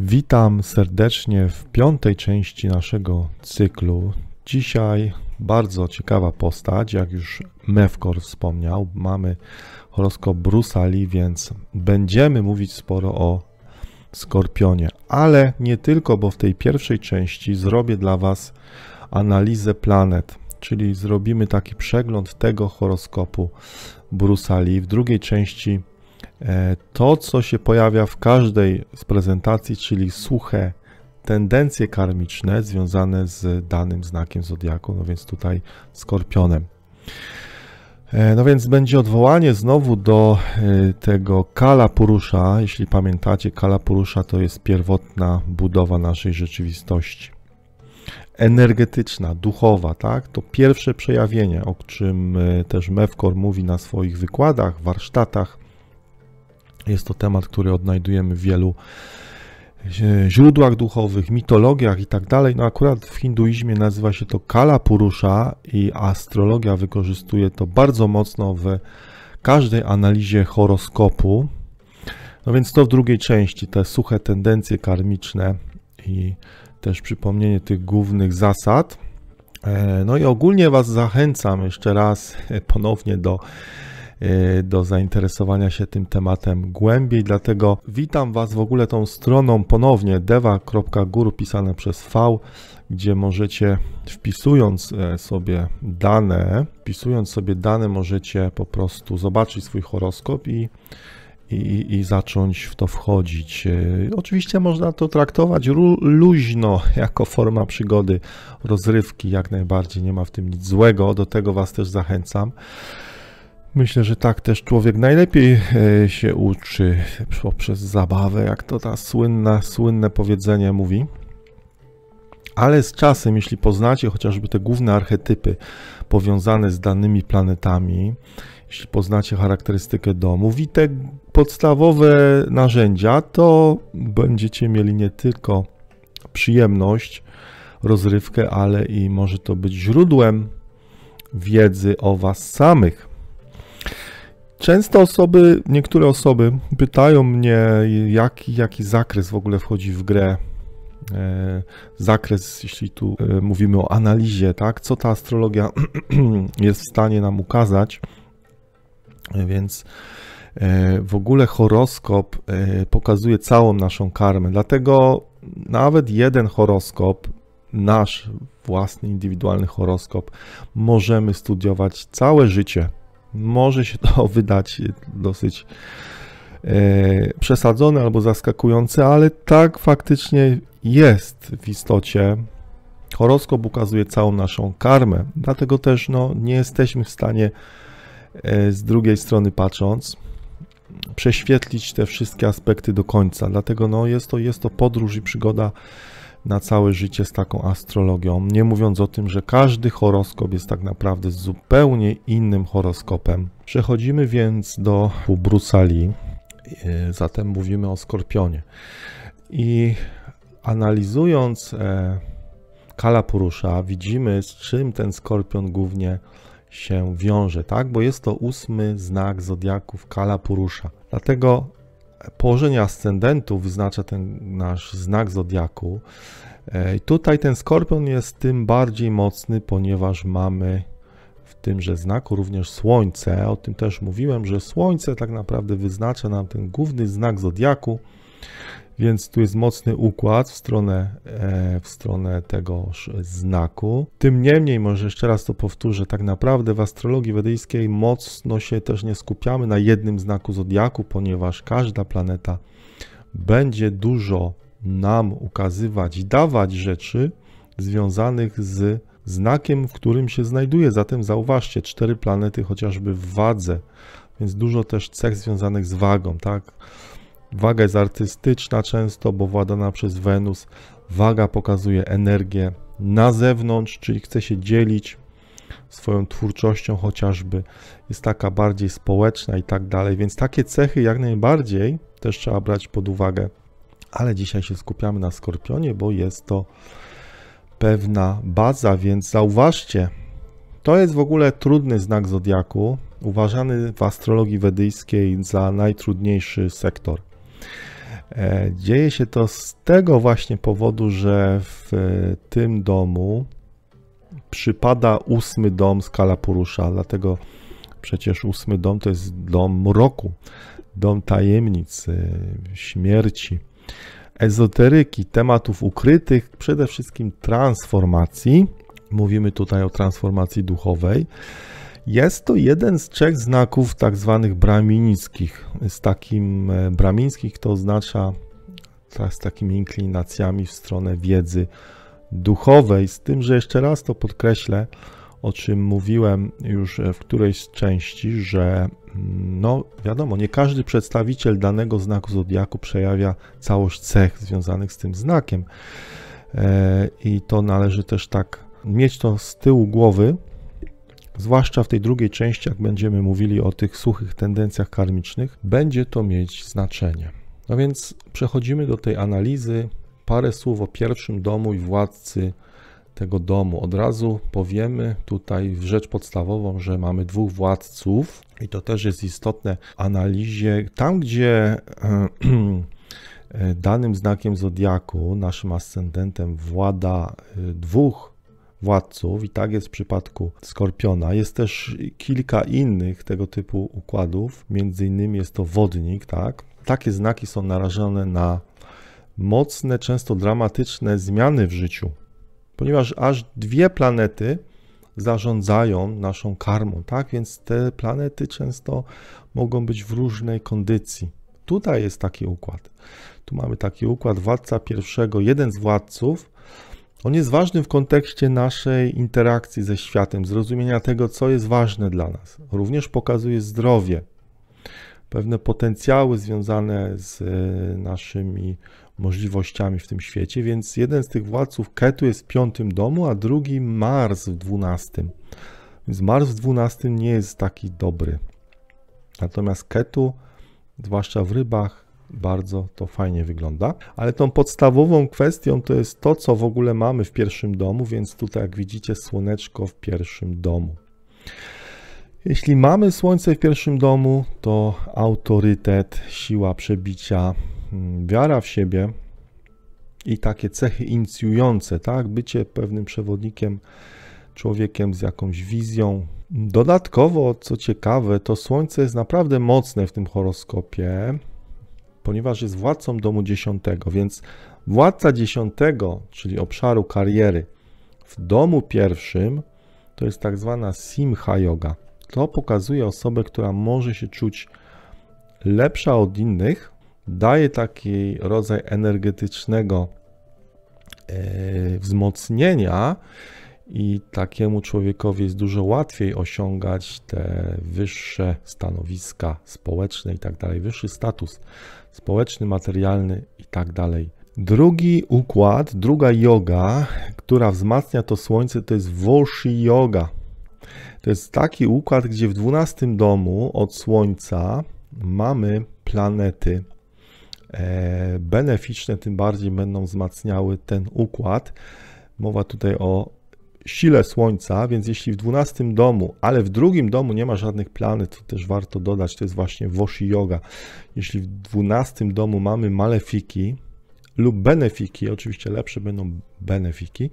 Witam serdecznie w piątej części naszego cyklu. Dzisiaj bardzo ciekawa postać, jak już Mewkor wspomniał. Mamy horoskop Brusali, więc będziemy mówić sporo o Skorpionie, ale nie tylko, bo w tej pierwszej części zrobię dla Was analizę planet, czyli zrobimy taki przegląd tego horoskopu Brusali. W drugiej części E, to, co się pojawia w każdej z prezentacji, czyli suche tendencje karmiczne związane z danym znakiem zodiaku, no więc tutaj skorpionem. E, no więc będzie odwołanie znowu do e, tego Kala Purusza. Jeśli pamiętacie, Kala Purusza to jest pierwotna budowa naszej rzeczywistości. Energetyczna, duchowa, tak? To pierwsze przejawienie, o czym też Mewkor mówi na swoich wykładach, warsztatach jest to temat, który odnajdujemy w wielu e, źródłach duchowych, mitologiach i tak dalej. No akurat w hinduizmie nazywa się to Kala Purusha i astrologia wykorzystuje to bardzo mocno w każdej analizie horoskopu. No więc to w drugiej części te suche tendencje karmiczne i też przypomnienie tych głównych zasad. E, no i ogólnie Was zachęcam jeszcze raz e, ponownie do Y, do zainteresowania się tym tematem głębiej. Dlatego witam Was w ogóle tą stroną ponownie deva.guru pisane przez V, gdzie możecie wpisując e, sobie dane, wpisując sobie dane możecie po prostu zobaczyć swój horoskop i i, i, zacząć w to wchodzić. E, oczywiście można to traktować luźno, jako forma przygody, rozrywki, jak najbardziej nie ma w tym nic złego, do tego Was też zachęcam. Myślę, że tak też człowiek najlepiej e, się uczy poprzez zabawę, jak to ta słynna, słynne powiedzenie mówi. Ale z czasem, jeśli poznacie chociażby te główne archetypy powiązane z danymi planetami, jeśli poznacie charakterystykę domu i te podstawowe narzędzia, to będziecie mieli nie tylko przyjemność, rozrywkę, ale i może to być źródłem wiedzy o Was samych. Często osoby, niektóre osoby pytają mnie, jaki, jaki zakres w ogóle wchodzi w grę. E, zakres, jeśli tu e, mówimy o analizie, tak, co ta astrologia jest w stanie nam ukazać. E, więc w ogóle horoskop pokazuje całą naszą karmę. Dlatego nawet jeden horoskop, nasz własny, indywidualny horoskop, możemy studiować całe życie może się to wydać dosyć e, przesadzone albo zaskakujące, ale tak faktycznie jest w istocie. Horoskop ukazuje całą naszą karmę, dlatego też no, nie jesteśmy w stanie e, z drugiej strony patrząc prześwietlić te wszystkie aspekty do końca. Dlatego no, jest, to, jest to podróż i przygoda na całe życie z taką astrologią, nie mówiąc o tym, że każdy horoskop jest tak naprawdę zupełnie innym horoskopem. Przechodzimy więc do Brusali, e, zatem mówimy o Skorpionie. I analizując e, Kala Purusza, widzimy z czym ten Skorpion głównie się wiąże, tak? Bo jest to ósmy znak zodiaków Kala Purusza. Dlatego położenie ascendentu wyznacza ten nasz znak zodiaku. E, I tutaj ten skorpion jest tym bardziej mocny, ponieważ mamy w tymże znaku również Słońce. O tym też mówiłem, że Słońce tak naprawdę wyznacza nam ten główny znak zodiaku. Więc tu jest mocny układ w stronę, e, w stronę tegoż znaku. Tym niemniej, może jeszcze raz to powtórzę, tak naprawdę w astrologii wedyjskiej mocno się też nie skupiamy na jednym znaku zodiaku, ponieważ każda planeta będzie dużo nam ukazywać, dawać rzeczy związanych z znakiem, w którym się znajduje. Zatem zauważcie, cztery planety chociażby w wadze, więc dużo też cech związanych z wagą, tak? Waga jest artystyczna często, bo władana przez Wenus. Waga pokazuje energię na zewnątrz, czyli chce się dzielić swoją twórczością chociażby. Jest taka bardziej społeczna i tak dalej. Więc takie cechy jak najbardziej też trzeba brać pod uwagę. Ale dzisiaj się skupiamy na Skorpionie, bo jest to pewna baza, więc zauważcie, to jest w ogóle trudny znak zodiaku, uważany w astrologii wedyjskiej za najtrudniejszy sektor. E, dzieje się to z tego właśnie powodu, że w e, tym domu przypada ósmy dom skala Purusza, dlatego przecież ósmy dom to jest dom mroku, dom tajemnic, e, śmierci, ezoteryki, tematów ukrytych, przede wszystkim transformacji. Mówimy tutaj o transformacji duchowej. Jest to jeden z trzech znaków tak zwanych brahminickich. Z takim e, brahmińskich to oznacza z takimi inklinacjami w stronę wiedzy duchowej, z tym, że jeszcze raz to podkreślę, o czym mówiłem już w którejś z części, że mm, no wiadomo, nie każdy przedstawiciel danego znaku zodiaku przejawia całość cech związanych z tym znakiem. E, I to należy też tak mieć to z tyłu głowy, zwłaszcza w tej drugiej części, jak będziemy mówili o tych suchych tendencjach karmicznych, będzie to mieć znaczenie. No więc przechodzimy do tej analizy. Parę słów o pierwszym domu i władcy tego domu. Od razu powiemy tutaj w rzecz podstawową, że mamy dwóch władców i to też jest istotne w analizie. Tam, gdzie e, e, danym znakiem zodiaku, naszym ascendentem, włada e, dwóch władców i tak jest w przypadku skorpiona. Jest też kilka innych tego typu układów, między innymi jest to wodnik, tak? Takie znaki są narażone na mocne, często dramatyczne zmiany w życiu, ponieważ aż dwie planety zarządzają naszą karmą, tak? Więc te planety często mogą być w różnej kondycji. Tutaj jest taki układ. Tu mamy taki układ władca pierwszego, jeden z władców on jest ważny w kontekście naszej interakcji ze światem, zrozumienia tego, co jest ważne dla nas. Również pokazuje zdrowie, pewne potencjały związane z e, naszymi możliwościami w tym świecie, więc jeden z tych władców Ketu jest w piątym domu, a drugi Mars w dwunastym. Więc Mars w dwunastym nie jest taki dobry. Natomiast Ketu, zwłaszcza w rybach, bardzo to fajnie wygląda. Ale tą podstawową kwestią to jest to, co w ogóle mamy w pierwszym domu, więc tutaj jak widzicie słoneczko w pierwszym domu. Jeśli mamy słońce w pierwszym domu, to autorytet, siła przebicia, mm, wiara w siebie i takie cechy inicjujące, tak? Bycie pewnym przewodnikiem, człowiekiem z jakąś wizją. Dodatkowo, co ciekawe, to słońce jest naprawdę mocne w tym horoskopie ponieważ jest władcą domu dziesiątego, więc władca dziesiątego, czyli obszaru kariery w domu pierwszym, to jest tak zwana simha yoga. To pokazuje osobę, która może się czuć lepsza od innych, daje taki rodzaj energetycznego e, wzmocnienia, i takiemu człowiekowi jest dużo łatwiej osiągać te wyższe stanowiska społeczne i tak dalej, wyższy status społeczny, materialny i tak dalej. Drugi układ, druga yoga, która wzmacnia to słońce, to jest Voshi yoga. To jest taki układ, gdzie w 12 domu od słońca mamy planety e, beneficzne, tym bardziej będą wzmacniały ten układ. Mowa tutaj o sile Słońca, więc jeśli w 12 domu, ale w drugim domu nie ma żadnych planet, to też warto dodać, to jest właśnie Voshi Yoga. Jeśli w 12 domu mamy malefiki lub benefiki, oczywiście lepsze będą benefiki,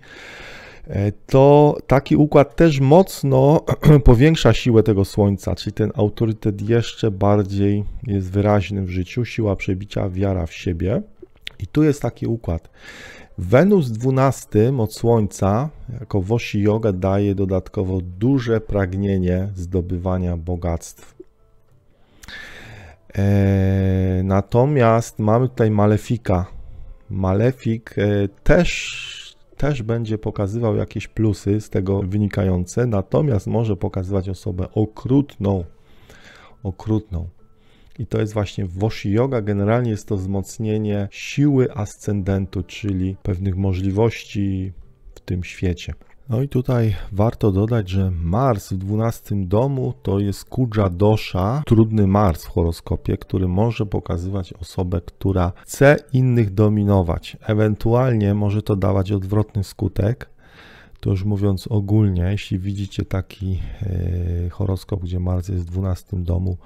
e, to taki układ też mocno powiększa siłę tego słońca, czyli ten autorytet jeszcze bardziej jest wyraźny w życiu, siła przebicia, wiara w siebie. I tu jest taki układ. Wenus 12 od Słońca jako Wosi Yoga daje dodatkowo duże pragnienie zdobywania bogactw. E, natomiast mamy tutaj Malefika. Malefik e, też, też będzie pokazywał jakieś plusy z tego wynikające, natomiast może pokazywać osobę okrutną. Okrutną i to jest właśnie Woshi Yoga. Generalnie jest to wzmocnienie siły ascendentu, czyli pewnych możliwości w tym świecie. No i tutaj warto dodać, że Mars w 12 domu to jest Kudża dosza trudny Mars w horoskopie, który może pokazywać osobę, która chce innych dominować. Ewentualnie może to dawać odwrotny skutek. To już mówiąc ogólnie, jeśli widzicie taki e, horoskop, gdzie Mars jest w 12 domu,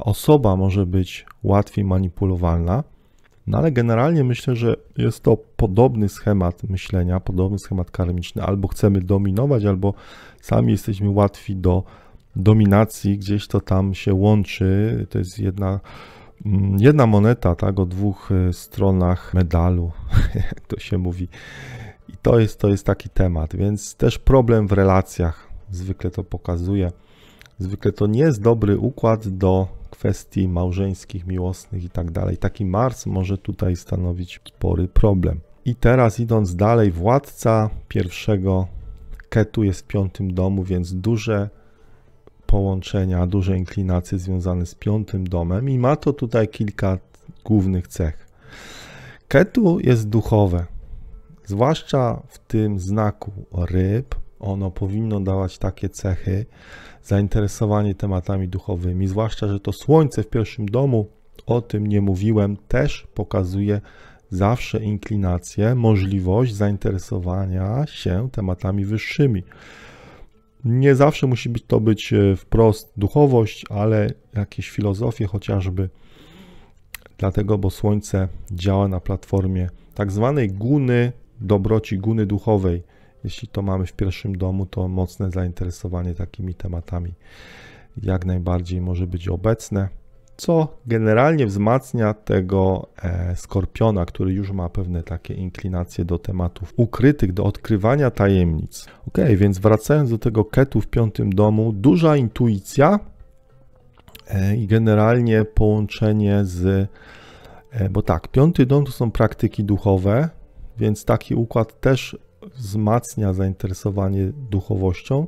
osoba może być łatwiej manipulowalna, no ale generalnie myślę, że jest to podobny schemat myślenia, podobny schemat karmiczny. Albo chcemy dominować, albo sami jesteśmy łatwi do dominacji, gdzieś to tam się łączy. To jest jedna, mm, jedna moneta, tak, o dwóch e, stronach medalu, jak to się mówi. I to jest, to jest taki temat, więc też problem w relacjach. Zwykle to pokazuje. Zwykle to nie jest dobry układ do kwestii małżeńskich, miłosnych i tak dalej. Taki Mars może tutaj stanowić spory problem. I teraz idąc dalej, władca pierwszego Ketu jest w piątym domu, więc duże połączenia, duże inklinacje związane z piątym domem i ma to tutaj kilka głównych cech. Ketu jest duchowe, zwłaszcza w tym znaku ryb. Ono powinno dawać takie cechy, zainteresowani tematami duchowymi, zwłaszcza, że to słońce w pierwszym domu, o tym nie mówiłem, też pokazuje zawsze inklinację, możliwość zainteresowania się tematami wyższymi. Nie zawsze musi być to być e, wprost duchowość, ale jakieś filozofie chociażby, dlatego, bo słońce działa na platformie tak zwanej guny dobroci, guny duchowej jeśli to mamy w pierwszym domu, to mocne zainteresowanie takimi tematami jak najbardziej może być obecne, co generalnie wzmacnia tego e, skorpiona, który już ma pewne takie inklinacje do tematów ukrytych, do odkrywania tajemnic. Ok, więc wracając do tego ketu w piątym domu, duża intuicja e, i generalnie połączenie z. E, bo tak, piąty dom to są praktyki duchowe, więc taki układ też wzmacnia zainteresowanie duchowością.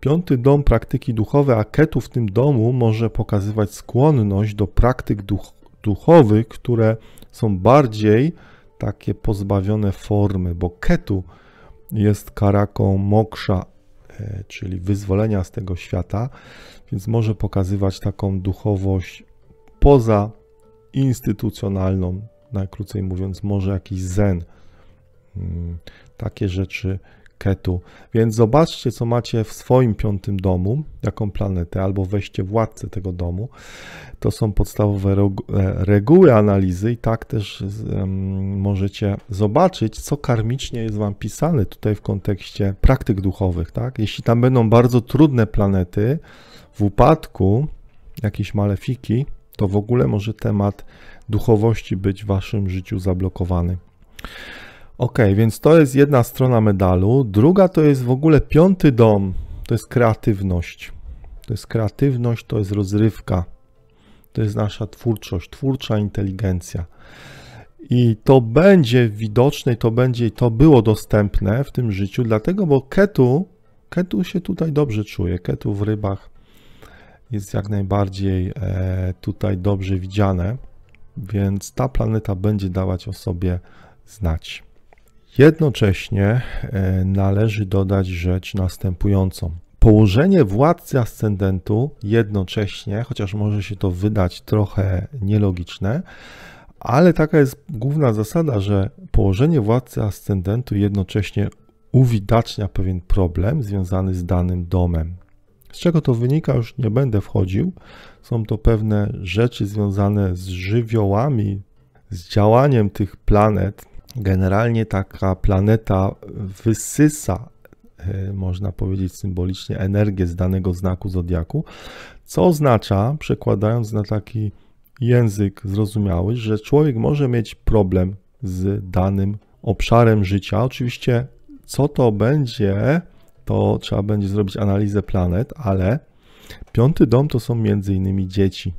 Piąty dom praktyki duchowe, a ketu w tym domu może pokazywać skłonność do praktyk duch, duchowych, które są bardziej takie pozbawione formy, bo ketu jest karaką moksza, e, czyli wyzwolenia z tego świata, więc może pokazywać taką duchowość poza instytucjonalną, najkrócej mówiąc, może jakiś zen. Mm, takie rzeczy ketu. Więc zobaczcie, co macie w swoim piątym domu, jaką planetę, albo weźcie władcę tego domu. To są podstawowe e, reguły analizy i tak też możecie zobaczyć, co karmicznie jest Wam pisane tutaj w kontekście praktyk duchowych. Tak? Jeśli tam będą bardzo trudne planety, w upadku jakieś malefiki, to w ogóle może temat duchowości być w Waszym życiu zablokowany. Ok, więc to jest jedna strona medalu. Druga to jest w ogóle piąty dom. To jest kreatywność. To jest kreatywność, to jest rozrywka. To jest nasza twórczość, twórcza inteligencja. I to będzie widoczne, to będzie, to było dostępne w tym życiu, dlatego, bo ketu, ketu się tutaj dobrze czuje. Ketu w rybach jest jak najbardziej e, tutaj dobrze widziane, więc ta planeta będzie dawać o sobie znać. Jednocześnie e, należy dodać rzecz następującą. Położenie władcy ascendentu jednocześnie, chociaż może się to wydać trochę nielogiczne, ale taka jest główna zasada, że położenie władcy ascendentu jednocześnie uwidacznia pewien problem związany z danym domem. Z czego to wynika, już nie będę wchodził. Są to pewne rzeczy związane z żywiołami, z działaniem tych planet Generalnie taka planeta wysysa, e, można powiedzieć symbolicznie, energię z danego znaku zodiaku, co oznacza, przekładając na taki język zrozumiały, że człowiek może mieć problem z danym obszarem życia. Oczywiście, co to będzie, to trzeba będzie zrobić analizę planet, ale piąty dom to są m.in. dzieci,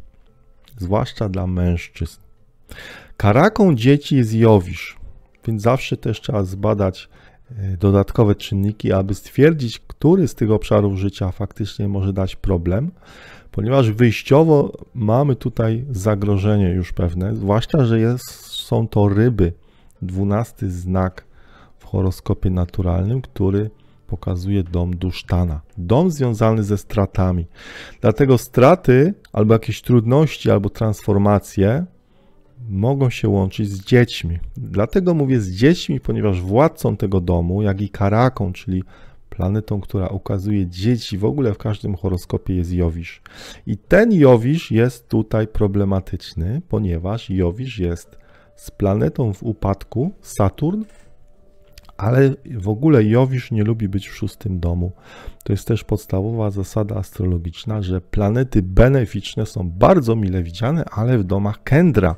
zwłaszcza dla mężczyzn. Karaką dzieci jest Jowisz więc zawsze też trzeba zbadać e, dodatkowe czynniki, aby stwierdzić, który z tych obszarów życia faktycznie może dać problem, ponieważ wyjściowo mamy tutaj zagrożenie już pewne, zwłaszcza, że jest, są to ryby, dwunasty znak w horoskopie naturalnym, który pokazuje dom Dusztana. Dom związany ze stratami. Dlatego straty, albo jakieś trudności, albo transformacje mogą się łączyć z dziećmi. Dlatego mówię z dziećmi, ponieważ władcą tego domu, jak i karaką, czyli planetą, która ukazuje dzieci, w ogóle w każdym horoskopie jest Jowisz. I ten Jowisz jest tutaj problematyczny, ponieważ Jowisz jest z planetą w upadku, Saturn, ale w ogóle Jowisz nie lubi być w szóstym domu. To jest też podstawowa zasada astrologiczna, że planety beneficzne są bardzo mile widziane, ale w domach Kendra.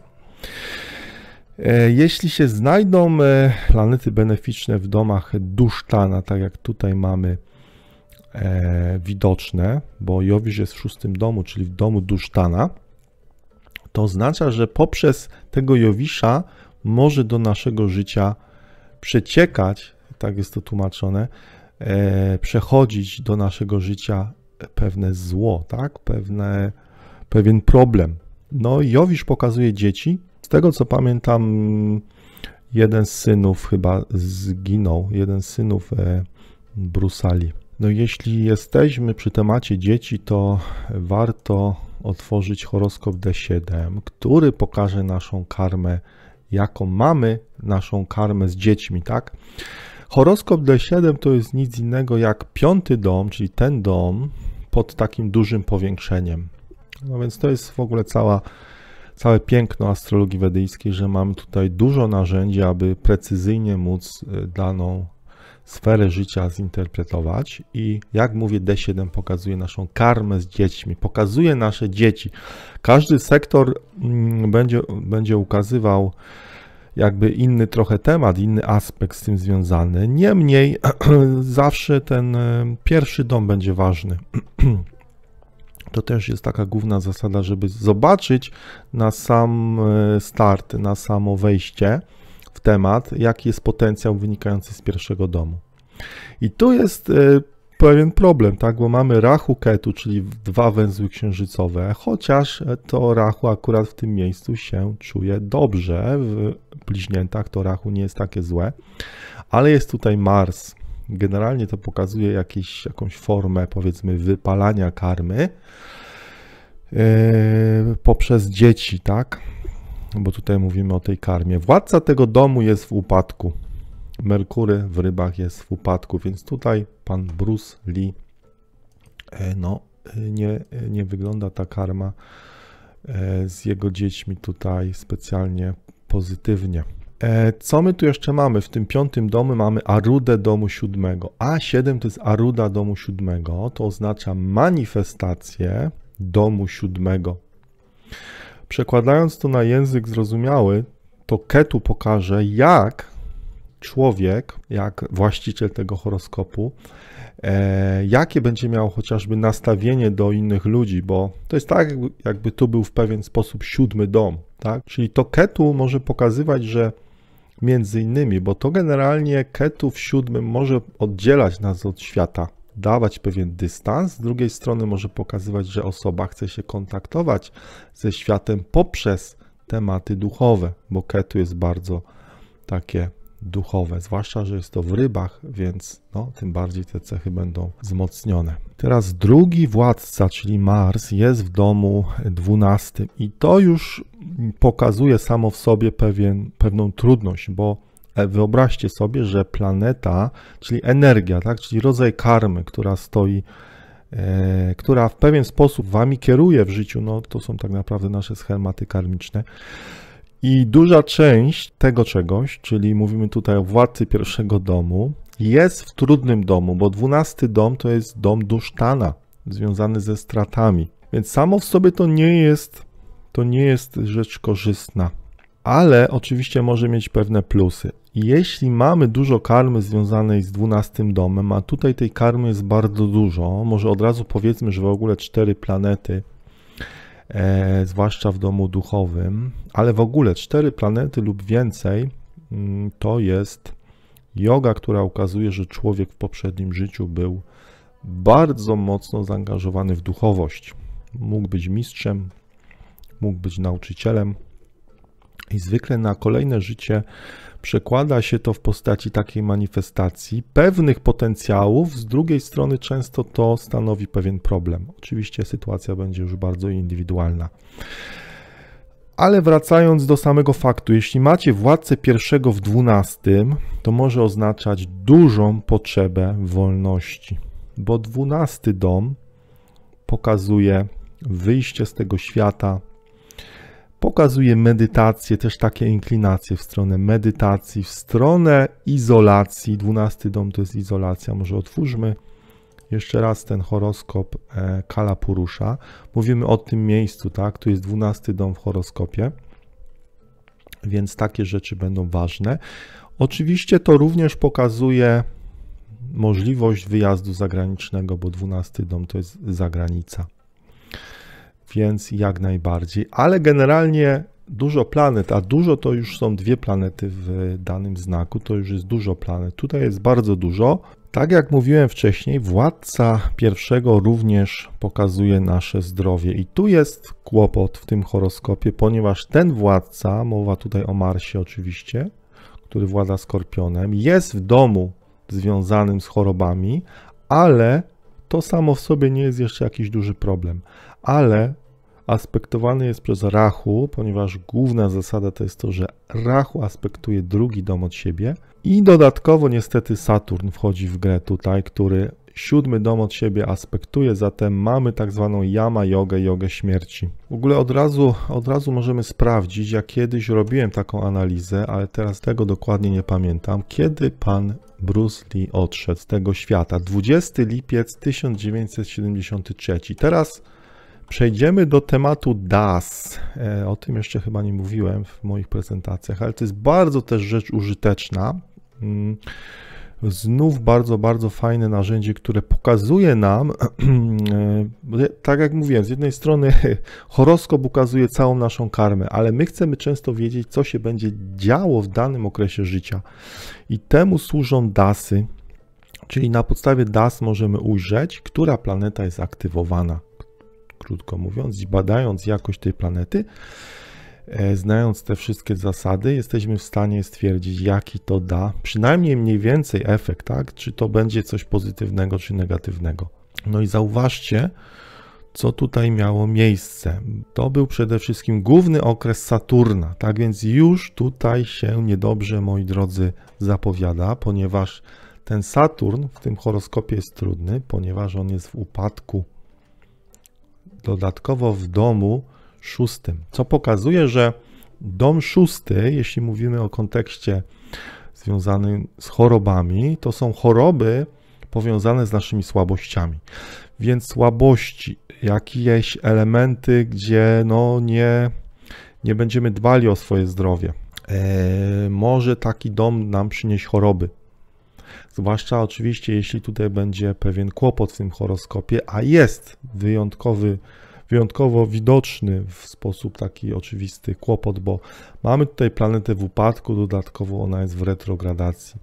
E, jeśli się znajdą e, planety beneficzne w domach Dusztana, tak jak tutaj mamy e, widoczne, bo Jowisz jest w szóstym domu, czyli w domu Dusztana, to oznacza, że poprzez tego Jowisza może do naszego życia przeciekać, tak jest to tłumaczone, przechodzić do naszego życia pewne zło, tak? Pewne, pewien problem. No, Jowisz pokazuje dzieci, tego co pamiętam, jeden z synów chyba zginął, jeden z synów e, Brusali. No jeśli jesteśmy przy temacie dzieci, to warto otworzyć horoskop D7, który pokaże naszą karmę, jaką mamy naszą karmę z dziećmi, tak? Horoskop D7 to jest nic innego jak piąty dom, czyli ten dom pod takim dużym powiększeniem. No więc to jest w ogóle cała całe piękno astrologii wedyjskiej, że mamy tutaj dużo narzędzi, aby precyzyjnie móc e, daną sferę życia zinterpretować i jak mówię, D7 pokazuje naszą karmę z dziećmi, pokazuje nasze dzieci. Każdy sektor mm, będzie, będzie ukazywał jakby inny trochę temat, inny aspekt z tym związany. Niemniej zawsze ten e, pierwszy dom będzie ważny. To też jest taka główna zasada, żeby zobaczyć na sam e, start, na samo wejście w temat, jaki jest potencjał wynikający z pierwszego domu. I tu jest e, pewien problem, tak, bo mamy rachu ketu, czyli dwa węzły księżycowe, chociaż to rachu akurat w tym miejscu się czuje dobrze, w bliźniętach to rachu nie jest takie złe, ale jest tutaj Mars, Generalnie to pokazuje jakieś, jakąś formę, powiedzmy, wypalania karmy yy, poprzez dzieci, tak? Bo tutaj mówimy o tej karmie. Władca tego domu jest w upadku. Merkury w rybach jest w upadku, więc tutaj pan Bruce Lee, e, no, e, nie, nie wygląda ta karma z jego dziećmi tutaj specjalnie pozytywnie. E, co my tu jeszcze mamy? W tym piątym domu mamy arudę domu siódmego. A7 to jest aruda domu siódmego, to oznacza manifestację domu siódmego. Przekładając to na język zrozumiały, to Ketu pokaże, jak człowiek, jak właściciel tego horoskopu, e, jakie będzie miał chociażby nastawienie do innych ludzi, bo to jest tak, jakby, tu był w pewien sposób siódmy dom. Tak? Czyli to Ketu może pokazywać, że między innymi, bo to generalnie Ketu w siódmym może oddzielać nas od świata, dawać pewien dystans, z drugiej strony może pokazywać, że osoba chce się kontaktować ze światem poprzez tematy duchowe, bo Ketu jest bardzo takie duchowe, zwłaszcza, że jest to w rybach, więc no, tym bardziej te cechy będą wzmocnione. Teraz drugi władca, czyli Mars, jest w domu 12 i to już pokazuje samo w sobie pewien, pewną trudność, bo e, wyobraźcie sobie, że planeta, czyli energia, tak, czyli rodzaj karmy, która stoi e, która w pewien sposób wami kieruje w życiu, no to są tak naprawdę nasze schematy karmiczne, i duża część tego czegoś, czyli mówimy tutaj o władcy pierwszego domu, jest w trudnym domu, bo dwunasty dom to jest dom dusztana, związany ze stratami. Więc samo w sobie to nie jest, to nie jest rzecz korzystna, ale oczywiście może mieć pewne plusy. Jeśli mamy dużo karmy związanej z dwunastym domem, a tutaj tej karmy jest bardzo dużo, może od razu powiedzmy, że w ogóle cztery planety E, zwłaszcza w domu duchowym, ale w ogóle cztery planety lub więcej mm, to jest yoga, która ukazuje, że człowiek w poprzednim życiu był bardzo mocno zaangażowany w duchowość. Mógł być mistrzem, mógł być nauczycielem i zwykle na kolejne życie przekłada się to w postaci takiej manifestacji pewnych potencjałów, z drugiej strony często to stanowi pewien problem. Oczywiście sytuacja będzie już bardzo indywidualna. Ale wracając do samego faktu, jeśli macie władcę pierwszego w dwunastym, to może oznaczać dużą potrzebę wolności, bo dwunasty dom pokazuje wyjście z tego świata, pokazuje medytację, też takie inklinacje w stronę medytacji, w stronę izolacji. Dwunasty dom to jest izolacja. Może otwórzmy jeszcze raz ten horoskop e, Kala Purusza. Mówimy o tym miejscu, tak? Tu jest dwunasty dom w horoskopie, więc takie rzeczy będą ważne. Oczywiście to również pokazuje możliwość wyjazdu zagranicznego, bo dwunasty dom to jest zagranica więc jak najbardziej. Ale generalnie dużo planet, a dużo to już są dwie planety w danym znaku, to już jest dużo planet. Tutaj jest bardzo dużo. Tak jak mówiłem wcześniej, władca pierwszego również pokazuje nasze zdrowie. I tu jest kłopot w tym horoskopie, ponieważ ten władca, mowa tutaj o Marsie oczywiście, który włada skorpionem, jest w domu związanym z chorobami, ale to samo w sobie nie jest jeszcze jakiś duży problem ale aspektowany jest przez Rahu, ponieważ główna zasada to jest to, że Rahu aspektuje drugi dom od siebie i dodatkowo niestety Saturn wchodzi w grę tutaj, który siódmy dom od siebie aspektuje, zatem mamy tak zwaną jama jogę, jogę śmierci. W ogóle od razu, od razu możemy sprawdzić, ja kiedyś robiłem taką analizę, ale teraz tego dokładnie nie pamiętam, kiedy pan Bruce Lee odszedł z tego świata. 20 lipiec 1973. Teraz Przejdziemy do tematu DAS. E, o tym jeszcze chyba nie mówiłem w moich prezentacjach, ale to jest bardzo też rzecz użyteczna. Mm, znów bardzo, bardzo fajne narzędzie, które pokazuje nam, e, e, tak jak mówiłem, z jednej strony horoskop ukazuje całą naszą karmę, ale my chcemy często wiedzieć, co się będzie działo w danym okresie życia. I temu służą DASy, czyli na podstawie DAS możemy ujrzeć, która planeta jest aktywowana krótko mówiąc, i badając jakość tej planety, e, znając te wszystkie zasady, jesteśmy w stanie stwierdzić, jaki to da, przynajmniej mniej więcej efekt, tak? Czy to będzie coś pozytywnego, czy negatywnego. No i zauważcie, co tutaj miało miejsce. To był przede wszystkim główny okres Saturna, tak więc już tutaj się niedobrze, moi drodzy, zapowiada, ponieważ ten Saturn w tym horoskopie jest trudny, ponieważ on jest w upadku dodatkowo w domu szóstym, co pokazuje, że dom szósty, jeśli mówimy o kontekście związanym z chorobami, to są choroby powiązane z naszymi słabościami. Więc słabości, jakieś elementy, gdzie no nie, nie będziemy dbali o swoje zdrowie. Eee, może taki dom nam przynieść choroby, Zwłaszcza oczywiście, jeśli tutaj będzie pewien kłopot w tym horoskopie, a jest wyjątkowy, wyjątkowo widoczny w sposób taki oczywisty kłopot, bo mamy tutaj planetę w upadku, dodatkowo ona jest w retrogradacji.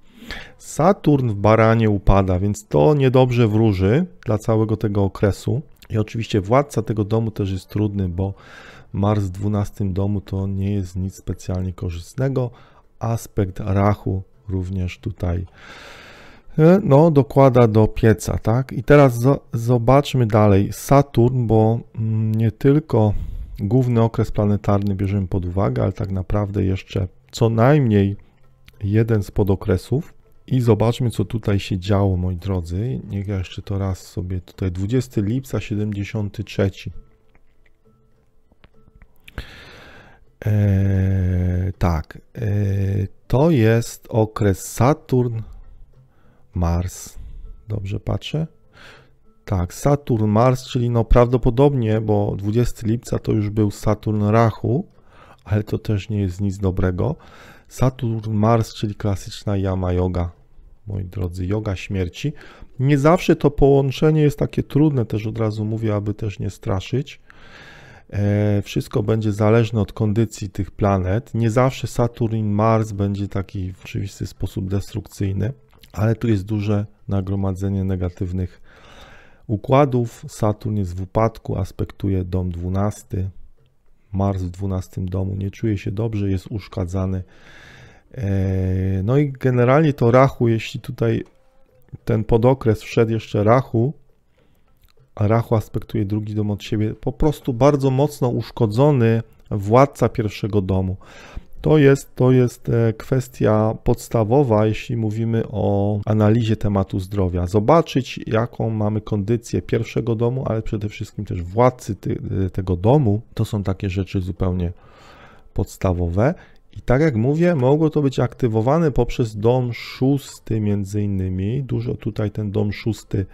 Saturn w baranie upada, więc to niedobrze wróży dla całego tego okresu. I oczywiście władca tego domu też jest trudny, bo Mars w 12 domu to nie jest nic specjalnie korzystnego. Aspekt rachu również tutaj no, dokłada do pieca, tak? I teraz zobaczmy dalej Saturn, bo mm, nie tylko główny okres planetarny bierzemy pod uwagę, ale tak naprawdę jeszcze co najmniej jeden z podokresów. I zobaczmy, co tutaj się działo, moi drodzy. Niech ja jeszcze to raz sobie tutaj 20 lipca 73. Eee, tak, eee, to jest okres Saturn Mars. Dobrze patrzę? Tak, Saturn, Mars, czyli no prawdopodobnie, bo 20 lipca to już był Saturn Rachu, ale to też nie jest nic dobrego. Saturn, Mars, czyli klasyczna jama yoga, moi drodzy, yoga śmierci. Nie zawsze to połączenie jest takie trudne, też od razu mówię, aby też nie straszyć. E, wszystko będzie zależne od kondycji tych planet. Nie zawsze Saturn i Mars będzie taki w oczywisty sposób destrukcyjny ale tu jest duże nagromadzenie negatywnych układów. Saturn jest w upadku, aspektuje dom 12. Mars w 12 domu nie czuje się dobrze, jest uszkadzany. E, no i generalnie to Rachu, jeśli tutaj ten podokres wszedł jeszcze Rachu, a Rachu aspektuje drugi dom od siebie, po prostu bardzo mocno uszkodzony władca pierwszego domu. To jest, to jest e, kwestia podstawowa, jeśli mówimy o analizie tematu zdrowia. Zobaczyć, jaką mamy kondycję pierwszego domu, ale przede wszystkim też władcy ty, e, tego domu. To są takie rzeczy zupełnie podstawowe. I tak jak mówię, mogło to być aktywowane poprzez dom szósty, między innymi. Dużo tutaj ten dom szósty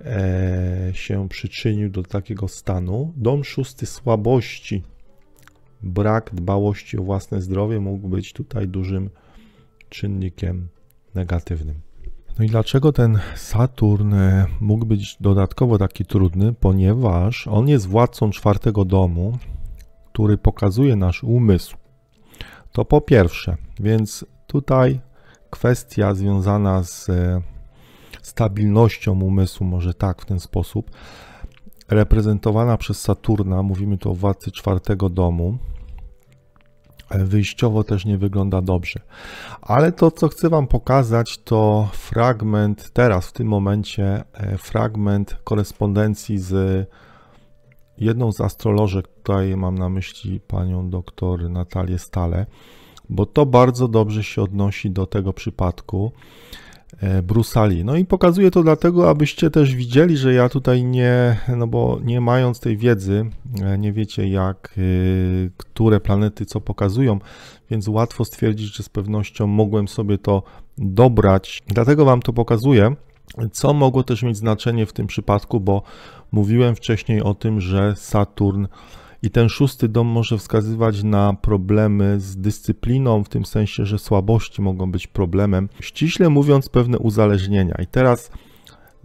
e, się przyczynił do takiego stanu. Dom szósty słabości brak dbałości o własne zdrowie mógł być tutaj dużym czynnikiem negatywnym. No i dlaczego ten Saturn e, mógł być dodatkowo taki trudny? Ponieważ on jest władcą czwartego domu, który pokazuje nasz umysł. To po pierwsze, więc tutaj kwestia związana z e, stabilnością umysłu, może tak w ten sposób reprezentowana przez Saturna, mówimy tu o władcy czwartego domu, e, wyjściowo też nie wygląda dobrze. Ale to, co chcę Wam pokazać, to fragment, teraz w tym momencie, e, fragment korespondencji z jedną z astrolożek, tutaj mam na myśli panią doktor Natalię Stale, bo to bardzo dobrze się odnosi do tego przypadku. E, brusali. No i pokazuję to dlatego, abyście też widzieli, że ja tutaj nie, no bo nie mając tej wiedzy, e, nie wiecie jak, e, które planety co pokazują, więc łatwo stwierdzić, że z pewnością mogłem sobie to dobrać. Dlatego Wam to pokazuję. Co mogło też mieć znaczenie w tym przypadku, bo mówiłem wcześniej o tym, że Saturn i ten szósty dom może wskazywać na problemy z dyscypliną, w tym sensie, że słabości mogą być problemem, ściśle mówiąc, pewne uzależnienia. I teraz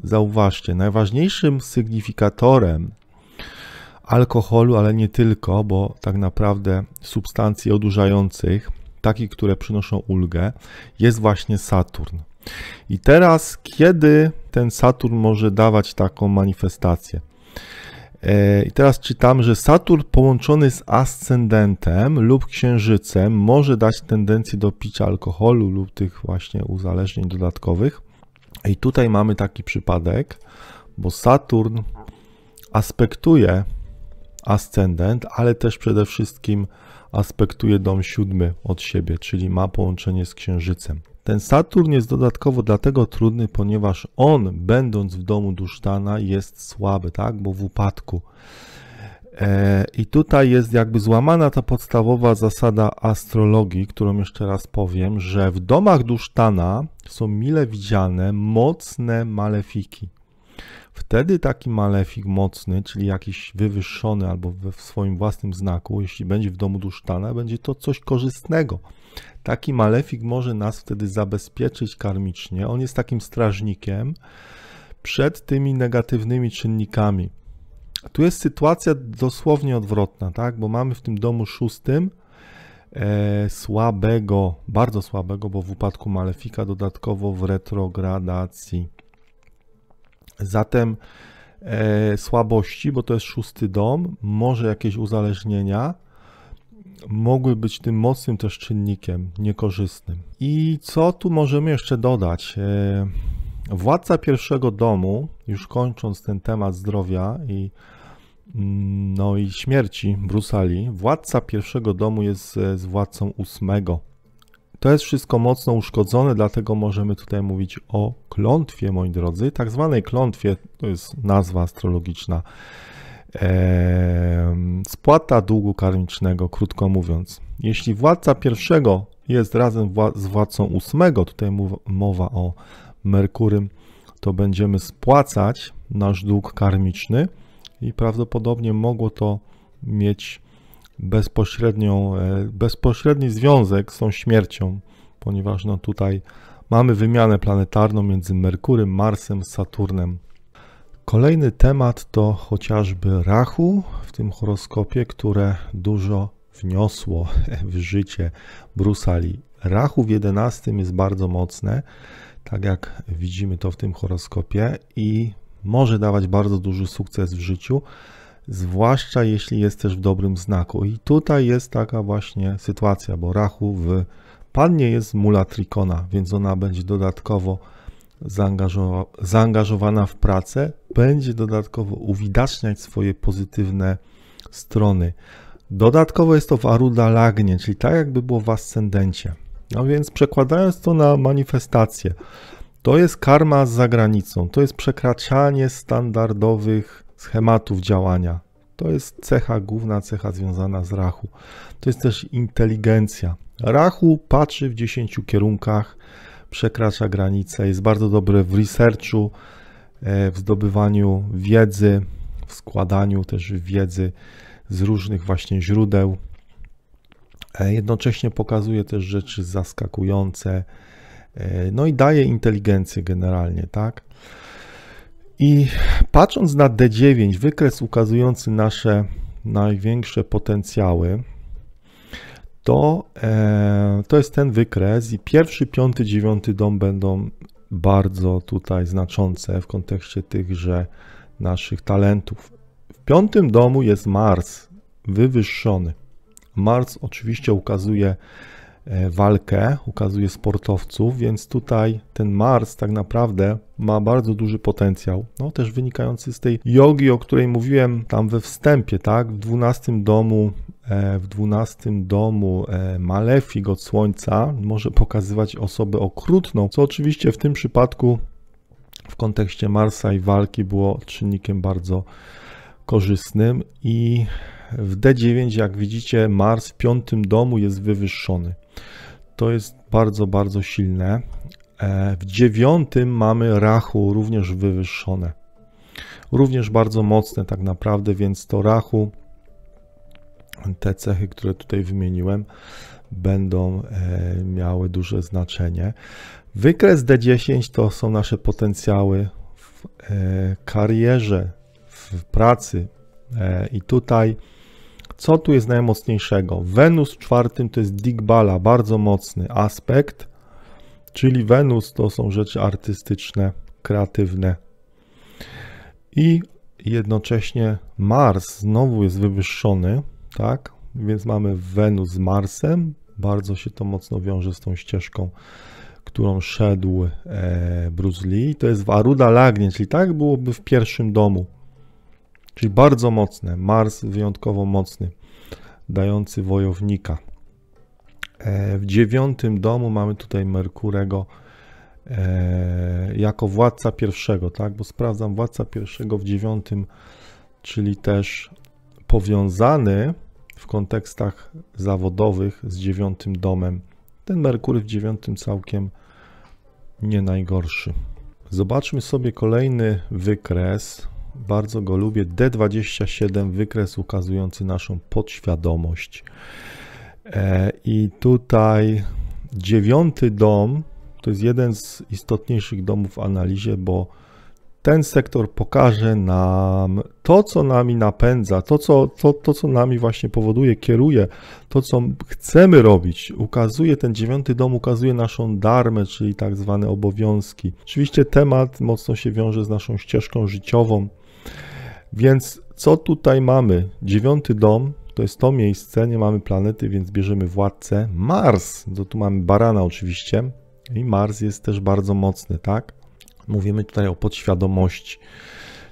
zauważcie, najważniejszym sygnifikatorem alkoholu, ale nie tylko, bo tak naprawdę substancji odurzających, takich, które przynoszą ulgę, jest właśnie Saturn. I teraz, kiedy ten Saturn może dawać taką manifestację? E, I teraz czytam, że Saturn połączony z ascendentem lub księżycem może dać tendencję do picia alkoholu lub tych właśnie uzależnień dodatkowych. I tutaj mamy taki przypadek, bo Saturn aspektuje ascendent, ale też przede wszystkim aspektuje dom siódmy od siebie, czyli ma połączenie z księżycem. Ten Saturn jest dodatkowo dlatego trudny, ponieważ on, będąc w domu Dusztana, jest słaby, tak? Bo w upadku. E, I tutaj jest jakby złamana ta podstawowa zasada astrologii, którą jeszcze raz powiem, że w domach Dusztana są mile widziane mocne malefiki. Wtedy taki malefik mocny, czyli jakiś wywyższony albo w swoim własnym znaku, jeśli będzie w domu Dusztana, będzie to coś korzystnego Taki malefik może nas wtedy zabezpieczyć karmicznie. On jest takim strażnikiem przed tymi negatywnymi czynnikami. Tu jest sytuacja dosłownie odwrotna, tak? bo mamy w tym domu szóstym e, słabego, bardzo słabego, bo w upadku Malefika dodatkowo w retrogradacji. Zatem e, słabości, bo to jest szósty dom, może jakieś uzależnienia, mogły być tym mocnym też czynnikiem niekorzystnym. I co tu możemy jeszcze dodać? E, władca pierwszego domu, już kończąc ten temat zdrowia i mm, no i śmierci Brusali, władca pierwszego domu jest z władcą ósmego. To jest wszystko mocno uszkodzone, dlatego możemy tutaj mówić o klątwie, moi drodzy, tak zwanej klątwie, to jest nazwa astrologiczna spłata długu karmicznego, krótko mówiąc. Jeśli władca pierwszego jest razem z władcą ósmego, tutaj mowa o Merkurym, to będziemy spłacać nasz dług karmiczny i prawdopodobnie mogło to mieć bezpośrednią, e, bezpośredni związek z tą śmiercią, ponieważ no tutaj mamy wymianę planetarną między Merkurym, Marsem, Saturnem Kolejny temat to chociażby Rachu w tym horoskopie, które dużo wniosło w życie Brusali. Rachu w 11 jest bardzo mocne, tak jak widzimy to w tym horoskopie i może dawać bardzo duży sukces w życiu, zwłaszcza jeśli jest też w dobrym znaku. I tutaj jest taka właśnie sytuacja, bo Rachu w Pannie jest mula Trikona, więc ona będzie dodatkowo zaangażowana w pracę będzie dodatkowo uwidaczniać swoje pozytywne strony. Dodatkowo jest to w Aruda Lagnie, czyli tak jakby było w ascendencie. No więc przekładając to na manifestację, to jest karma z zagranicą, to jest przekraczanie standardowych schematów działania. To jest cecha, główna cecha związana z Rachu. To jest też inteligencja. Rachu patrzy w 10 kierunkach, przekracza granice, jest bardzo dobry w researchu, e, w zdobywaniu wiedzy, w składaniu też wiedzy z różnych właśnie źródeł. E, jednocześnie pokazuje też rzeczy zaskakujące, e, no i daje inteligencję generalnie, tak? I patrząc na D9, wykres ukazujący nasze największe potencjały, to, e, to jest ten wykres i pierwszy, piąty, dziewiąty dom będą bardzo tutaj znaczące w kontekście tychże naszych talentów. W piątym domu jest Mars wywyższony. Mars oczywiście ukazuje e, walkę, ukazuje sportowców, więc tutaj ten Mars tak naprawdę ma bardzo duży potencjał. No też wynikający z tej jogi, o której mówiłem tam we wstępie, tak? W dwunastym domu E, w dwunastym domu e, Malefik od Słońca może pokazywać osobę okrutną, co oczywiście w tym przypadku w kontekście Marsa i walki było czynnikiem bardzo korzystnym i w D9, jak widzicie, Mars w piątym domu jest wywyższony. To jest bardzo, bardzo silne. E, w dziewiątym mamy Rachu, również wywyższone. Również bardzo mocne tak naprawdę, więc to Rachu te cechy, które tutaj wymieniłem, będą e, miały duże znaczenie. Wykres D10 to są nasze potencjały w e, karierze, w pracy. E, I tutaj, co tu jest najmocniejszego? Wenus w czwartym to jest Digbala, bardzo mocny aspekt, czyli Wenus to są rzeczy artystyczne, kreatywne. I jednocześnie Mars znowu jest wywyższony, tak? Więc mamy Wenus z Marsem, bardzo się to mocno wiąże z tą ścieżką, którą szedł e, Bruce Lee. To jest Waruda Lagnie, czyli tak byłoby w pierwszym domu. Czyli bardzo mocne, Mars wyjątkowo mocny, dający wojownika. E, w dziewiątym domu mamy tutaj Merkurego e, jako władca pierwszego, tak? Bo sprawdzam, władca pierwszego w dziewiątym, czyli też powiązany w kontekstach zawodowych z dziewiątym domem. Ten Merkury w dziewiątym całkiem nie najgorszy. Zobaczmy sobie kolejny wykres. Bardzo go lubię. D27 wykres ukazujący naszą podświadomość. E, I tutaj dziewiąty dom to jest jeden z istotniejszych domów w analizie, bo ten sektor pokaże nam to, co nami napędza, to co, to, to, co nami właśnie powoduje, kieruje, to, co chcemy robić. Ukazuje ten dziewiąty dom, ukazuje naszą darmę, czyli tak zwane obowiązki. Oczywiście temat mocno się wiąże z naszą ścieżką życiową. Więc co tutaj mamy? Dziewiąty dom to jest to miejsce, nie mamy planety, więc bierzemy władcę. Mars, to no tu mamy barana oczywiście. I Mars jest też bardzo mocny, tak? Mówimy tutaj o podświadomości.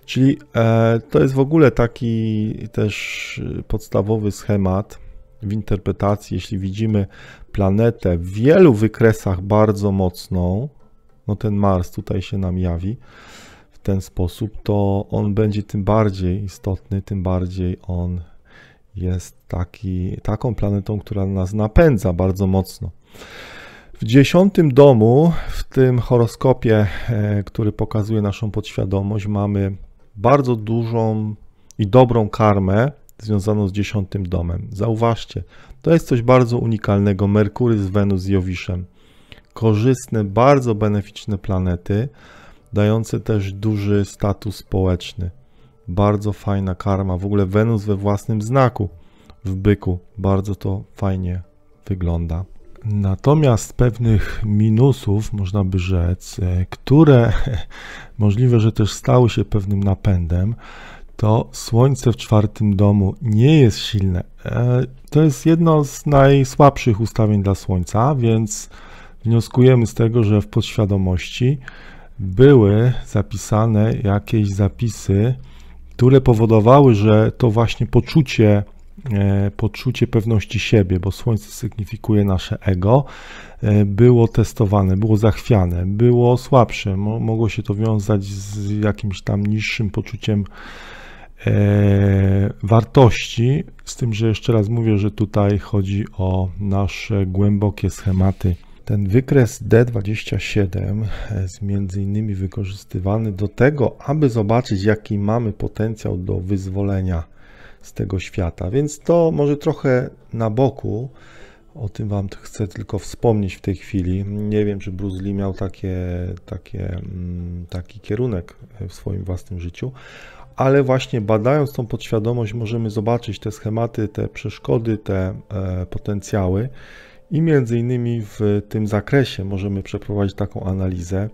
Czyli e, to jest w ogóle taki też e, podstawowy schemat w interpretacji. Jeśli widzimy planetę w wielu wykresach bardzo mocną, no ten Mars tutaj się nam jawi w ten sposób, to on będzie tym bardziej istotny, tym bardziej on jest taki, taką planetą, która nas napędza bardzo mocno. W dziesiątym domu, w tym horoskopie, e, który pokazuje naszą podświadomość, mamy bardzo dużą i dobrą karmę związaną z dziesiątym domem. Zauważcie, to jest coś bardzo unikalnego. Merkury z Wenus z Jowiszem. Korzystne, bardzo beneficzne planety, dające też duży status społeczny. Bardzo fajna karma. W ogóle Wenus we własnym znaku, w byku. Bardzo to fajnie wygląda. Natomiast pewnych minusów, można by rzec, e, które możliwe, że też stały się pewnym napędem, to Słońce w czwartym domu nie jest silne. E, to jest jedno z najsłabszych ustawień dla Słońca, więc wnioskujemy z tego, że w podświadomości były zapisane jakieś zapisy, które powodowały, że to właśnie poczucie E, poczucie pewności siebie, bo słońce sygnifikuje nasze ego, e, było testowane, było zachwiane, było słabsze, mo mogło się to wiązać z jakimś tam niższym poczuciem e, wartości, z tym, że jeszcze raz mówię, że tutaj chodzi o nasze głębokie schematy. Ten wykres D27 jest między innymi wykorzystywany do tego, aby zobaczyć, jaki mamy potencjał do wyzwolenia z tego świata. Więc to może trochę na boku. O tym Wam chcę tylko wspomnieć w tej chwili. Nie wiem, czy Bruce Lee miał takie, takie, mm, taki kierunek w swoim własnym życiu, ale właśnie badając tą podświadomość, możemy zobaczyć te schematy, te przeszkody, te e, potencjały i między innymi w tym zakresie możemy przeprowadzić taką analizę.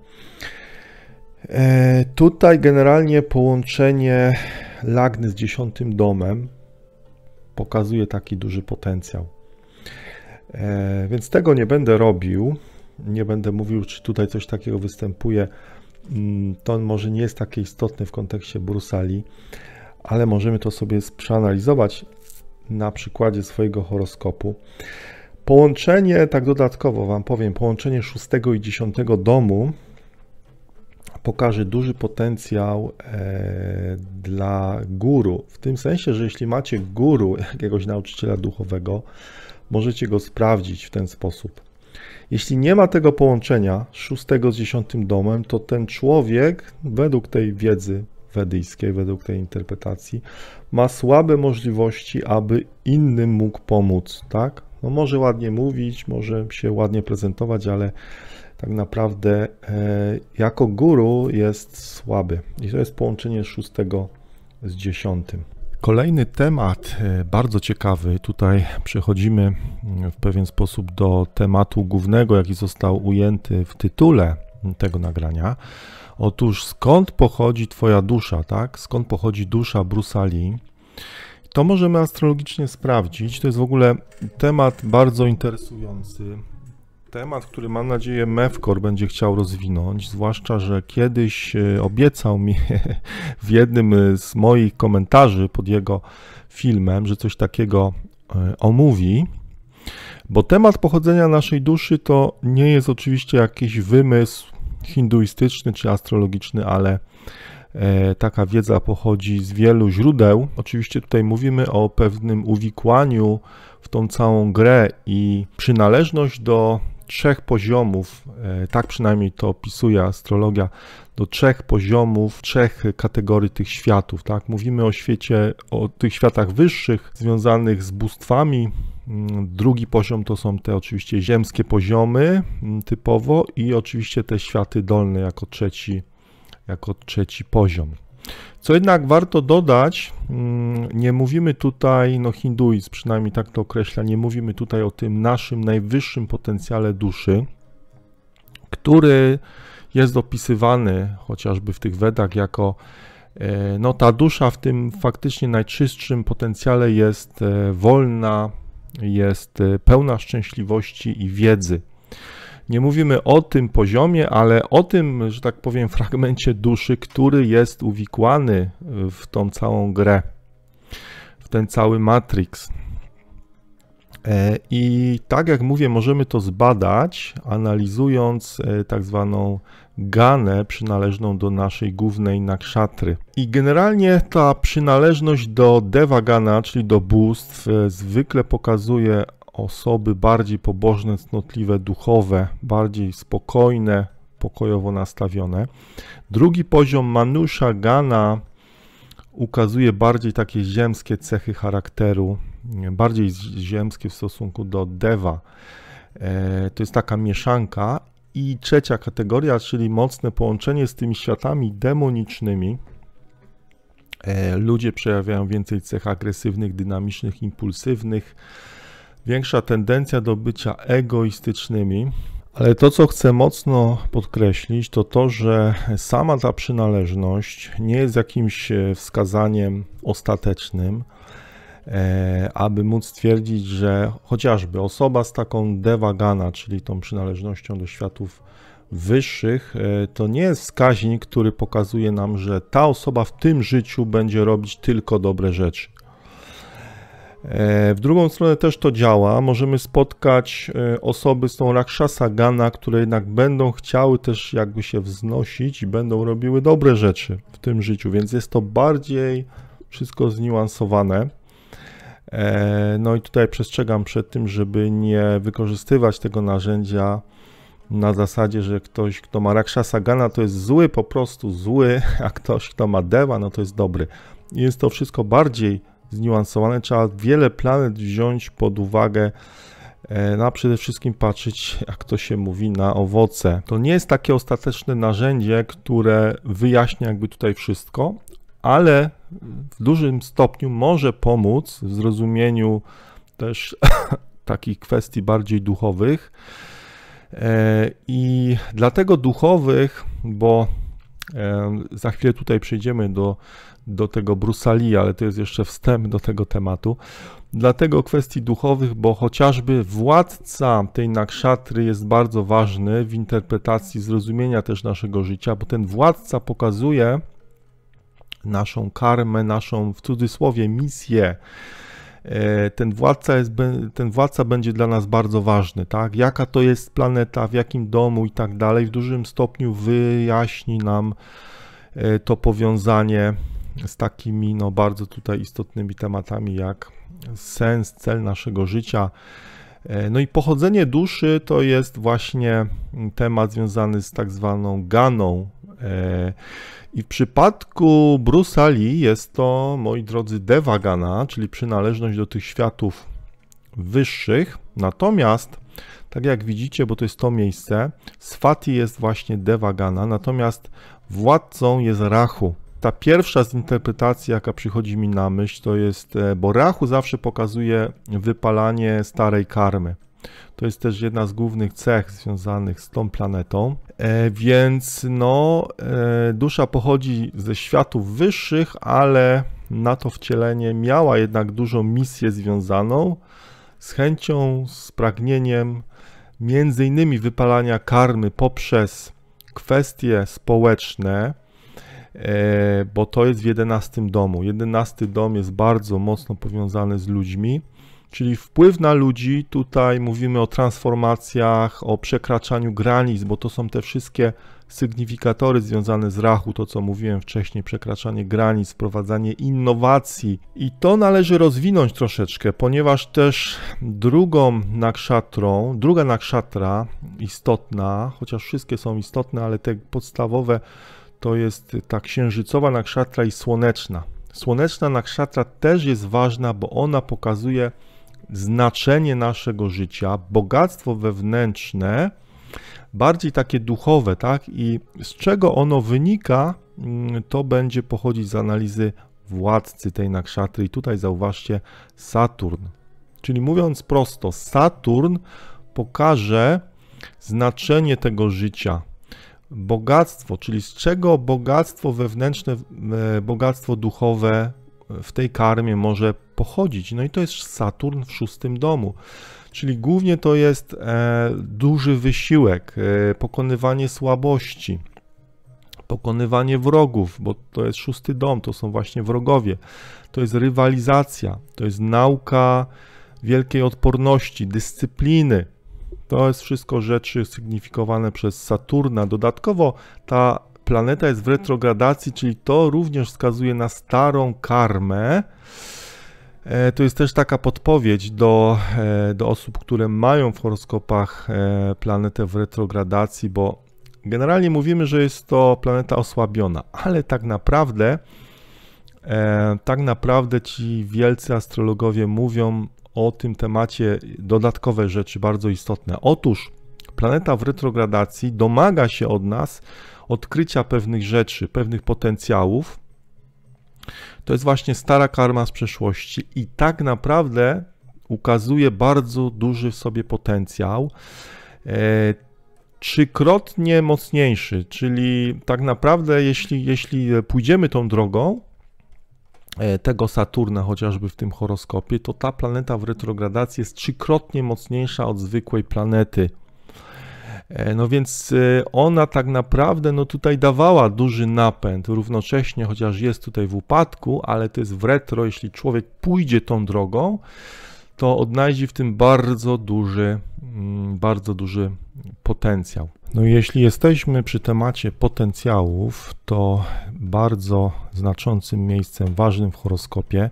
E, tutaj generalnie połączenie Lagny z dziesiątym domem pokazuje taki duży potencjał. E, więc tego nie będę robił. Nie będę mówił, czy tutaj coś takiego występuje. Mm, to może nie jest takie istotne w kontekście Brusali, ale możemy to sobie przeanalizować na przykładzie swojego horoskopu. Połączenie, tak dodatkowo Wam powiem, połączenie szóstego i dziesiątego domu pokaże duży potencjał e, dla guru. W tym sensie, że jeśli macie guru, jakiegoś nauczyciela duchowego, możecie go sprawdzić w ten sposób. Jeśli nie ma tego połączenia szóstego z dziesiątym domem, to ten człowiek, według tej wiedzy wedyjskiej, według tej interpretacji, ma słabe możliwości, aby innym mógł pomóc, tak? No może ładnie mówić, może się ładnie prezentować, ale tak naprawdę e, jako guru jest słaby. I to jest połączenie szóstego z dziesiątym. Kolejny temat e, bardzo ciekawy. Tutaj przechodzimy mm, w pewien sposób do tematu głównego, jaki został ujęty w tytule tego nagrania. Otóż skąd pochodzi Twoja dusza, tak? Skąd pochodzi dusza Brusali? To możemy astrologicznie sprawdzić. To jest w ogóle temat bardzo interesujący. Temat, który mam nadzieję Mefkor będzie chciał rozwinąć, zwłaszcza, że kiedyś e, obiecał mi w jednym e, z moich komentarzy pod jego filmem, że coś takiego e, omówi, bo temat pochodzenia naszej duszy to nie jest oczywiście jakiś wymysł hinduistyczny czy astrologiczny, ale taka wiedza pochodzi z wielu źródeł. Oczywiście tutaj mówimy o pewnym uwikłaniu w tą całą grę i przynależność do trzech poziomów, e, tak przynajmniej to opisuje astrologia, do trzech poziomów, trzech kategorii tych światów. Tak? Mówimy o świecie, o tych światach wyższych związanych z bóstwami. Mm, drugi poziom to są te oczywiście ziemskie poziomy mm, typowo i oczywiście te światy dolne jako trzeci, jako trzeci poziom. Co jednak warto dodać, mm, nie mówimy tutaj, no hinduizm przynajmniej tak to określa, nie mówimy tutaj o tym naszym najwyższym potencjale duszy, który jest opisywany chociażby w tych Wedach jako e, no ta dusza w tym faktycznie najczystszym potencjale jest e, wolna, jest e, pełna szczęśliwości i wiedzy. Nie mówimy o tym poziomie, ale o tym, że tak powiem, fragmencie duszy, który jest uwikłany w tą całą grę, w ten cały matrix. E, I tak jak mówię, możemy to zbadać, analizując e, tak zwaną ganę przynależną do naszej głównej nakszatry. I generalnie ta przynależność do devagana, czyli do bóstw, e, zwykle pokazuje osoby bardziej pobożne, cnotliwe, duchowe, bardziej spokojne, pokojowo nastawione. Drugi poziom Manusha Gana ukazuje bardziej takie ziemskie cechy charakteru, bardziej ziemskie w stosunku do Deva. E, to jest taka mieszanka. I trzecia kategoria, czyli mocne połączenie z tymi światami demonicznymi. E, ludzie przejawiają więcej cech agresywnych, dynamicznych, impulsywnych większa tendencja do bycia egoistycznymi. Ale to, co chcę mocno podkreślić, to to, że sama ta przynależność nie jest jakimś e, wskazaniem ostatecznym, e, aby móc stwierdzić, że chociażby osoba z taką dewagana, czyli tą przynależnością do światów wyższych, e, to nie jest wskaźnik, który pokazuje nam, że ta osoba w tym życiu będzie robić tylko dobre rzeczy. E, w drugą stronę też to działa. Możemy spotkać e, osoby z tą Rakshasa Gana, które jednak będą chciały też jakby się wznosić i będą robiły dobre rzeczy w tym życiu, więc jest to bardziej wszystko zniuansowane. E, no i tutaj przestrzegam przed tym, żeby nie wykorzystywać tego narzędzia na zasadzie, że ktoś, kto ma Rakshasa Gana, to jest zły, po prostu zły, a ktoś, kto ma Deva, no to jest dobry. Jest to wszystko bardziej zniuansowane. Trzeba wiele planet wziąć pod uwagę, e, no a przede wszystkim patrzeć, jak to się mówi, na owoce. To nie jest takie ostateczne narzędzie, które wyjaśnia jakby tutaj wszystko, ale w dużym stopniu może pomóc w zrozumieniu też takich kwestii bardziej duchowych. E, I dlatego duchowych, bo e, za chwilę tutaj przejdziemy do do tego Brusali, ale to jest jeszcze wstęp do tego tematu. Dlatego kwestii duchowych, bo chociażby władca tej nakszatry jest bardzo ważny w interpretacji zrozumienia też naszego życia, bo ten władca pokazuje naszą karmę, naszą w cudzysłowie misję. E, ten władca, jest, ten władca będzie dla nas bardzo ważny, tak? Jaka to jest planeta, w jakim domu i tak dalej, w dużym stopniu wyjaśni nam e, to powiązanie z takimi no, bardzo tutaj istotnymi tematami jak sens, cel naszego życia. E, no i pochodzenie duszy to jest właśnie temat związany z tak zwaną ganą. E, I w przypadku Brusali jest to, moi drodzy, devagana, czyli przynależność do tych światów wyższych. Natomiast, tak jak widzicie, bo to jest to miejsce, Swati jest właśnie devagana, natomiast władcą jest Rahu ta pierwsza interpretacji, jaka przychodzi mi na myśl, to jest, e, bo Rachu zawsze pokazuje wypalanie starej karmy. To jest też jedna z głównych cech związanych z tą planetą. E, więc no, e, dusza pochodzi ze światów wyższych, ale na to wcielenie miała jednak dużą misję związaną z chęcią, z pragnieniem między innymi wypalania karmy poprzez kwestie społeczne, E, bo to jest w jedenastym domu. Jedenasty dom jest bardzo mocno powiązany z ludźmi, czyli wpływ na ludzi. Tutaj mówimy o transformacjach, o przekraczaniu granic, bo to są te wszystkie sygnifikatory związane z rachu, to co mówiłem wcześniej, przekraczanie granic, wprowadzanie innowacji. I to należy rozwinąć troszeczkę, ponieważ też drugą nakszatrą, druga nakszatra istotna, chociaż wszystkie są istotne, ale te podstawowe to jest ta księżycowa nakszatra i słoneczna. Słoneczna nakszatra też jest ważna, bo ona pokazuje znaczenie naszego życia, bogactwo wewnętrzne, bardziej takie duchowe, tak? I z czego ono wynika, mm, to będzie pochodzić z analizy władcy tej nakszatry. I tutaj zauważcie Saturn. Czyli mówiąc prosto, Saturn pokaże znaczenie tego życia, bogactwo, czyli z czego bogactwo wewnętrzne, e, bogactwo duchowe w tej karmie może pochodzić. No i to jest Saturn w szóstym domu. Czyli głównie to jest e, duży wysiłek, e, pokonywanie słabości, pokonywanie wrogów, bo to jest szósty dom, to są właśnie wrogowie. To jest rywalizacja, to jest nauka wielkiej odporności, dyscypliny, to jest wszystko rzeczy sygnifikowane przez Saturna. Dodatkowo ta planeta jest w retrogradacji, czyli to również wskazuje na starą karmę. E, to jest też taka podpowiedź do, e, do osób, które mają w horoskopach e, planetę w retrogradacji, bo generalnie mówimy, że jest to planeta osłabiona, ale tak naprawdę tak naprawdę ci wielcy astrologowie mówią o tym temacie dodatkowe rzeczy bardzo istotne. Otóż planeta w retrogradacji domaga się od nas odkrycia pewnych rzeczy, pewnych potencjałów. To jest właśnie stara karma z przeszłości i tak naprawdę ukazuje bardzo duży w sobie potencjał. E, trzykrotnie mocniejszy, czyli tak naprawdę, jeśli, jeśli pójdziemy tą drogą, E, tego Saturna chociażby w tym horoskopie, to ta planeta w retrogradacji jest trzykrotnie mocniejsza od zwykłej planety. E, no więc e, ona tak naprawdę no tutaj dawała duży napęd, równocześnie chociaż jest tutaj w upadku, ale to jest w retro, jeśli człowiek pójdzie tą drogą, to odnajdzie w tym bardzo duży, mm, bardzo duży potencjał. No jeśli jesteśmy przy temacie potencjałów, to bardzo znaczącym miejscem, ważnym w horoskopie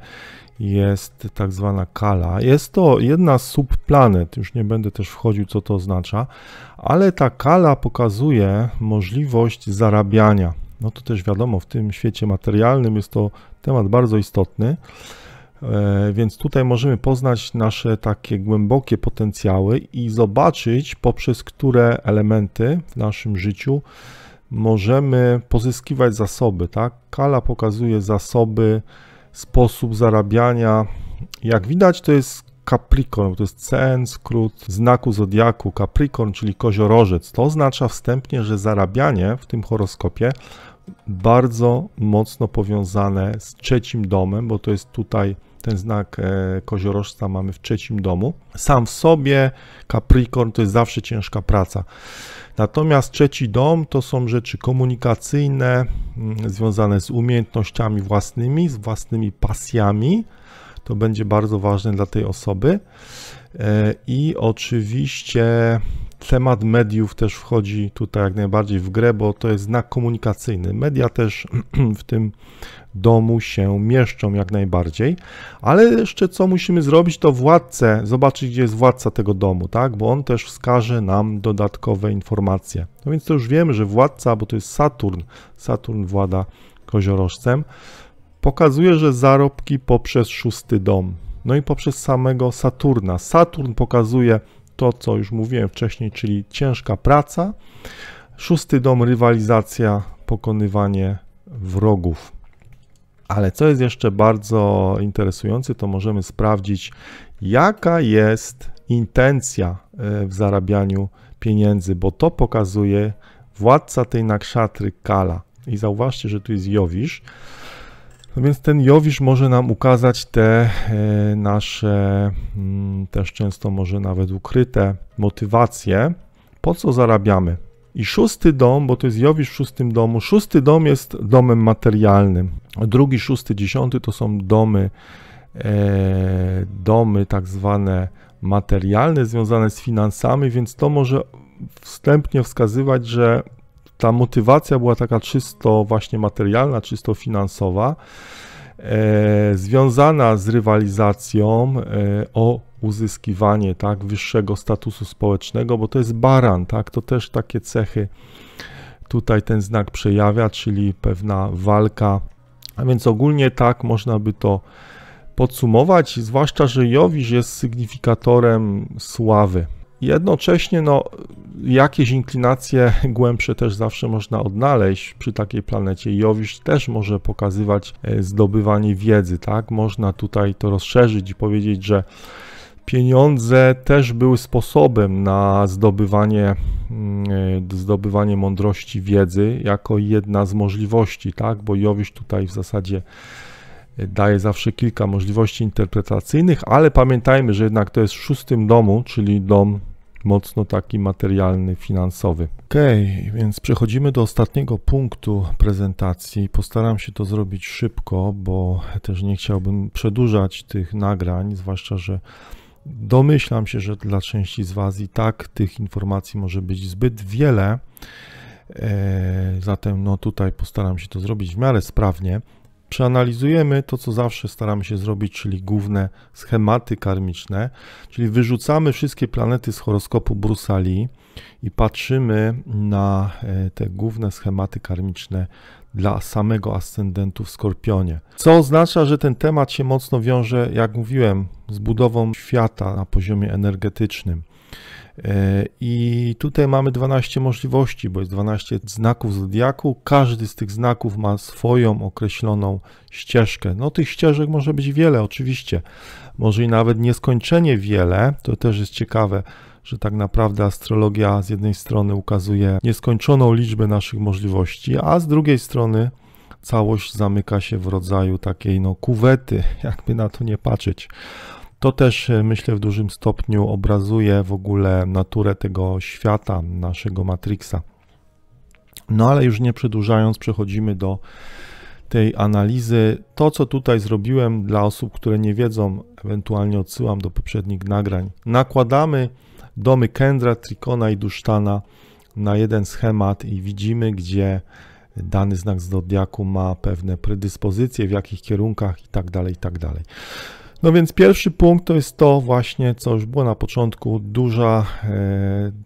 jest tak zwana Kala. Jest to jedna z subplanet, już nie będę też wchodził, co to oznacza, ale ta Kala pokazuje możliwość zarabiania. No to też wiadomo, w tym świecie materialnym jest to temat bardzo istotny. E, więc tutaj możemy poznać nasze takie głębokie potencjały i zobaczyć, poprzez które elementy w naszym życiu możemy pozyskiwać zasoby. Tak? Kala pokazuje zasoby, sposób zarabiania. Jak widać, to jest Capricorn, to jest CN, skrót znaku zodiaku Capricorn, czyli koziorożec. To oznacza wstępnie, że zarabianie w tym horoskopie bardzo mocno powiązane z trzecim domem, bo to jest tutaj ten znak e, koziorożca mamy w trzecim domu. Sam w sobie Capricorn to jest zawsze ciężka praca. Natomiast trzeci dom to są rzeczy komunikacyjne, mm, związane z umiejętnościami własnymi, z własnymi pasjami. To będzie bardzo ważne dla tej osoby. E, I oczywiście Temat mediów też wchodzi tutaj jak najbardziej w grę, bo to jest znak komunikacyjny. Media też w tym domu się mieszczą jak najbardziej, ale jeszcze co musimy zrobić, to władcę, zobaczyć gdzie jest władca tego domu, tak? Bo on też wskaże nam dodatkowe informacje. No więc to już wiemy, że władca, bo to jest Saturn, Saturn włada koziorożcem, pokazuje, że zarobki poprzez szósty dom, no i poprzez samego Saturna. Saturn pokazuje to, co już mówiłem wcześniej, czyli ciężka praca. Szósty dom rywalizacja, pokonywanie wrogów. Ale co jest jeszcze bardzo interesujące, to możemy sprawdzić, jaka jest intencja e, w zarabianiu pieniędzy, bo to pokazuje władca tej nakszatry Kala. I zauważcie, że tu jest Jowisz. No więc ten Jowisz może nam ukazać te e, nasze, mm, też często może nawet ukryte motywacje, po co zarabiamy. I szósty dom, bo to jest Jowisz w szóstym domu, szósty dom jest domem materialnym. Drugi, szósty, dziesiąty to są domy, e, domy tak zwane materialne, związane z finansami, więc to może wstępnie wskazywać, że ta motywacja była taka czysto właśnie materialna, czysto finansowa, e, związana z rywalizacją e, o uzyskiwanie tak, wyższego statusu społecznego, bo to jest baran, tak, to też takie cechy tutaj ten znak przejawia, czyli pewna walka. A więc ogólnie tak można by to podsumować, zwłaszcza, że Jowisz jest sygnifikatorem sławy. Jednocześnie no, jakieś inklinacje głębsze też zawsze można odnaleźć przy takiej planecie. Jowisz też może pokazywać e, zdobywanie wiedzy, tak? Można tutaj to rozszerzyć i powiedzieć, że pieniądze też były sposobem na zdobywanie, mm, e, zdobywanie mądrości wiedzy jako jedna z możliwości, tak? Bo Jowisz tutaj w zasadzie daje zawsze kilka możliwości interpretacyjnych, ale pamiętajmy, że jednak to jest w szóstym domu, czyli dom mocno taki materialny, finansowy. Ok, więc przechodzimy do ostatniego punktu prezentacji. Postaram się to zrobić szybko, bo też nie chciałbym przedłużać tych nagrań, zwłaszcza, że domyślam się, że dla części z Was i tak tych informacji może być zbyt wiele. E, zatem no tutaj postaram się to zrobić w miarę sprawnie przeanalizujemy to, co zawsze staramy się zrobić, czyli główne schematy karmiczne, czyli wyrzucamy wszystkie planety z horoskopu Brusali i patrzymy na e, te główne schematy karmiczne dla samego ascendentu w Skorpionie. Co oznacza, że ten temat się mocno wiąże, jak mówiłem, z budową świata na poziomie energetycznym. E, I tutaj mamy 12 możliwości, bo jest 12 znaków zodiaku. Każdy z tych znaków ma swoją określoną ścieżkę. No, tych ścieżek może być wiele, oczywiście. Może i nawet nieskończenie wiele. To też jest ciekawe, że tak naprawdę astrologia z jednej strony ukazuje nieskończoną liczbę naszych możliwości, a z drugiej strony całość zamyka się w rodzaju takiej no, kuwety, jakby na to nie patrzeć. To też e, myślę w dużym stopniu obrazuje w ogóle naturę tego świata, naszego Matrixa. No ale już nie przedłużając, przechodzimy do tej analizy. To, co tutaj zrobiłem dla osób, które nie wiedzą, ewentualnie odsyłam do poprzednich nagrań. Nakładamy domy Kendra, Trikona i Dusztana na jeden schemat i widzimy, gdzie dany znak zodiaku ma pewne predyspozycje, w jakich kierunkach i tak dalej, i tak dalej. No więc pierwszy punkt to jest to właśnie, co już było na początku, duża, e,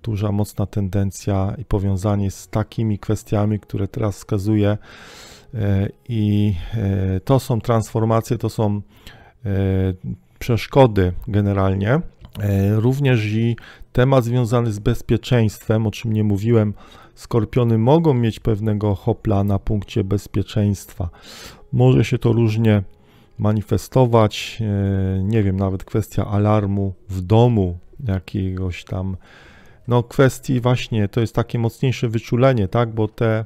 duża mocna tendencja i powiązanie z takimi kwestiami, które teraz wskazuję. E, I e, to są transformacje, to są przeszkody generalnie. Również i temat związany z bezpieczeństwem, o czym nie mówiłem, skorpiony mogą mieć pewnego hopla na punkcie bezpieczeństwa. Może się to różnie manifestować, e, nie wiem, nawet kwestia alarmu w domu, jakiegoś tam, no kwestii właśnie, to jest takie mocniejsze wyczulenie, tak, bo te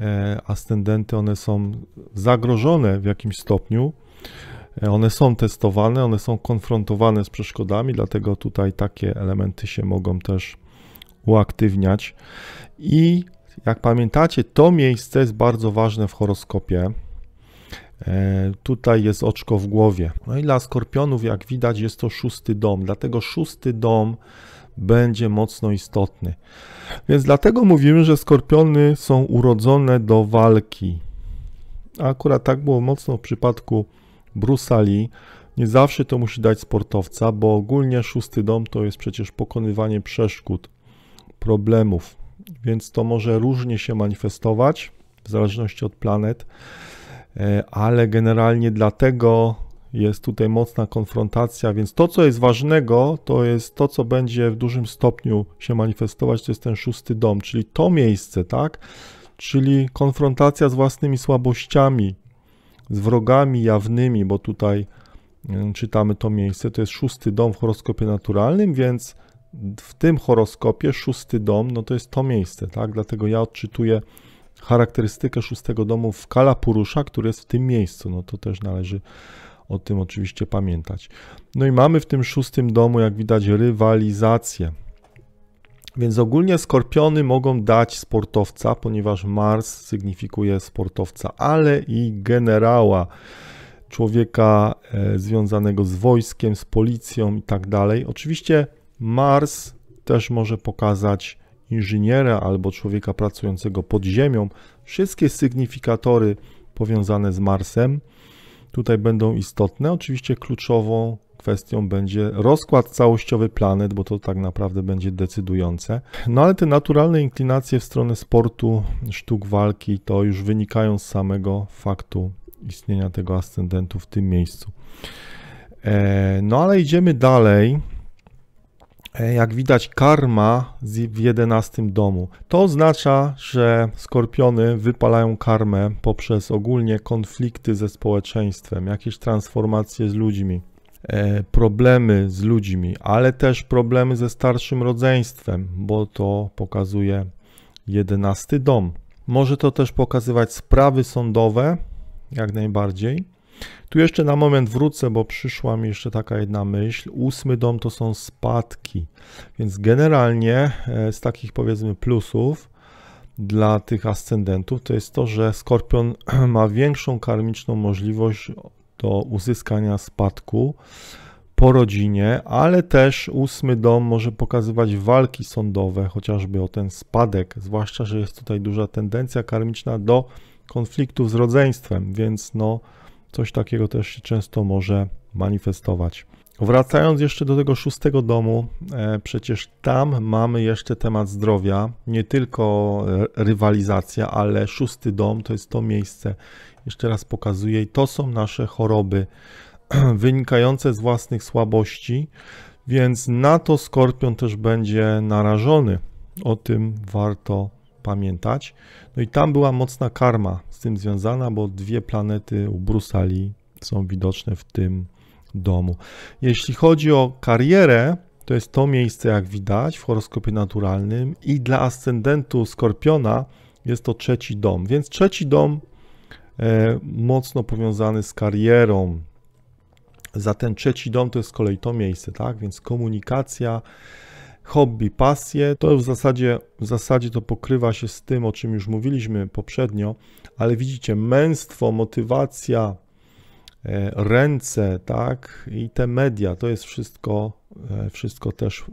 e, ascendenty, one są zagrożone w jakimś stopniu, e, one są testowane, one są konfrontowane z przeszkodami, dlatego tutaj takie elementy się mogą też uaktywniać. I jak pamiętacie, to miejsce jest bardzo ważne w horoskopie. E, tutaj jest oczko w głowie. No i dla skorpionów, jak widać, jest to szósty dom, dlatego szósty dom będzie mocno istotny. Więc dlatego mówimy, że skorpiony są urodzone do walki. A akurat tak było mocno w przypadku Brusali. Nie zawsze to musi dać sportowca, bo ogólnie szósty dom to jest przecież pokonywanie przeszkód, problemów, więc to może różnie się manifestować w zależności od planet. E, ale generalnie dlatego jest tutaj mocna konfrontacja, więc to, co jest ważnego, to jest to, co będzie w dużym stopniu się manifestować, to jest ten szósty dom, czyli to miejsce, tak? Czyli konfrontacja z własnymi słabościami, z wrogami jawnymi, bo tutaj mm, czytamy to miejsce, to jest szósty dom w horoskopie naturalnym, więc w tym horoskopie szósty dom, no to jest to miejsce, tak? Dlatego ja odczytuję charakterystykę szóstego domu w Kalapurusza, który jest w tym miejscu. No to też należy o tym oczywiście pamiętać. No i mamy w tym szóstym domu, jak widać, rywalizację. Więc ogólnie skorpiony mogą dać sportowca, ponieważ Mars sygnifikuje sportowca, ale i generała, człowieka e, związanego z wojskiem, z policją i tak dalej. Oczywiście Mars też może pokazać inżyniera albo człowieka pracującego pod Ziemią, wszystkie sygnifikatory powiązane z Marsem tutaj będą istotne. Oczywiście kluczową kwestią będzie rozkład całościowy planet, bo to tak naprawdę będzie decydujące. No ale te naturalne inklinacje w stronę sportu, sztuk walki, to już wynikają z samego faktu istnienia tego ascendentu w tym miejscu. E, no ale idziemy dalej. E, jak widać, karma w jedenastym domu. To oznacza, że skorpiony wypalają karmę poprzez ogólnie konflikty ze społeczeństwem, jakieś transformacje z ludźmi, e, problemy z ludźmi, ale też problemy ze starszym rodzeństwem, bo to pokazuje jedenasty dom. Może to też pokazywać sprawy sądowe, jak najbardziej tu jeszcze na moment wrócę, bo przyszła mi jeszcze taka jedna myśl. Ósmy dom to są spadki, więc generalnie e, z takich powiedzmy plusów dla tych ascendentów to jest to, że skorpion ma większą karmiczną możliwość do uzyskania spadku po rodzinie, ale też ósmy dom może pokazywać walki sądowe, chociażby o ten spadek, zwłaszcza, że jest tutaj duża tendencja karmiczna do konfliktów z rodzeństwem, więc no Coś takiego też się często może manifestować. Wracając jeszcze do tego szóstego domu, e, przecież tam mamy jeszcze temat zdrowia, nie tylko e, rywalizacja, ale szósty dom to jest to miejsce, jeszcze raz pokazuję, i to są nasze choroby wynikające z własnych słabości, więc na to skorpion też będzie narażony. O tym warto pamiętać. No i tam była mocna karma z tym związana, bo dwie planety u Brusali są widoczne w tym domu. Jeśli chodzi o karierę, to jest to miejsce, jak widać, w horoskopie naturalnym i dla ascendentu Skorpiona jest to trzeci dom. Więc trzeci dom e, mocno powiązany z karierą. Za ten trzeci dom to jest z kolei to miejsce, tak? Więc komunikacja, hobby, pasje, to w zasadzie, w zasadzie to pokrywa się z tym, o czym już mówiliśmy poprzednio, ale widzicie, męstwo, motywacja, e, ręce, tak, i te media, to jest wszystko, e, wszystko też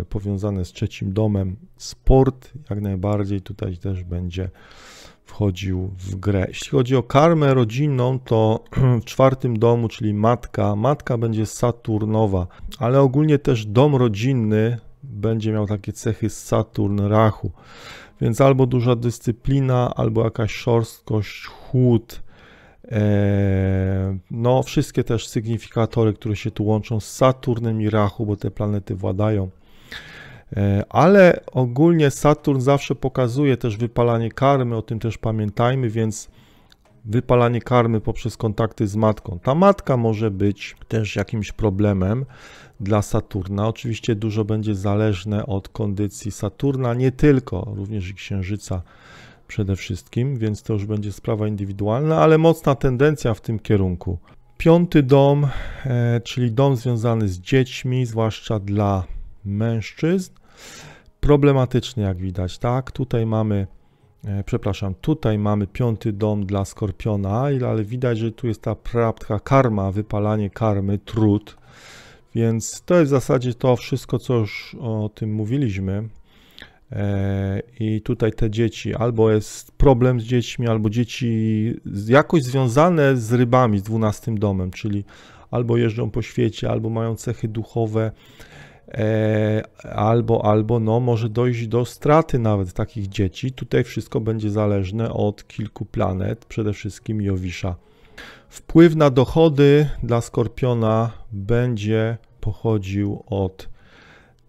e, powiązane z trzecim domem. Sport jak najbardziej tutaj też będzie wchodził w grę. Jeśli chodzi o karmę rodzinną, to w czwartym domu, czyli matka, matka będzie Saturnowa, ale ogólnie też dom rodzinny będzie miał takie cechy Saturn Rachu. Więc albo duża dyscyplina, albo jakaś szorstkość, chłód. E, no, wszystkie też sygnifikatory, które się tu łączą z Saturnem i Rachu, bo te planety władają. E, ale ogólnie Saturn zawsze pokazuje też wypalanie karmy, o tym też pamiętajmy, więc wypalanie karmy poprzez kontakty z matką. Ta matka może być też jakimś problemem dla Saturna. Oczywiście dużo będzie zależne od kondycji Saturna, nie tylko, również i Księżyca przede wszystkim, więc to już będzie sprawa indywidualna, ale mocna tendencja w tym kierunku. Piąty dom, e, czyli dom związany z dziećmi, zwłaszcza dla mężczyzn, problematyczny jak widać, tak? Tutaj mamy E, przepraszam, tutaj mamy piąty dom dla skorpiona, ale widać, że tu jest ta praptka karma, wypalanie karmy, trud. Więc to jest w zasadzie to wszystko, co już o tym mówiliśmy. E, I tutaj te dzieci, albo jest problem z dziećmi, albo dzieci jakoś związane z rybami, z dwunastym domem, czyli albo jeżdżą po świecie, albo mają cechy duchowe, E, albo, albo no, może dojść do straty nawet takich dzieci. Tutaj wszystko będzie zależne od kilku planet, przede wszystkim Jowisza. Wpływ na dochody dla Skorpiona będzie pochodził od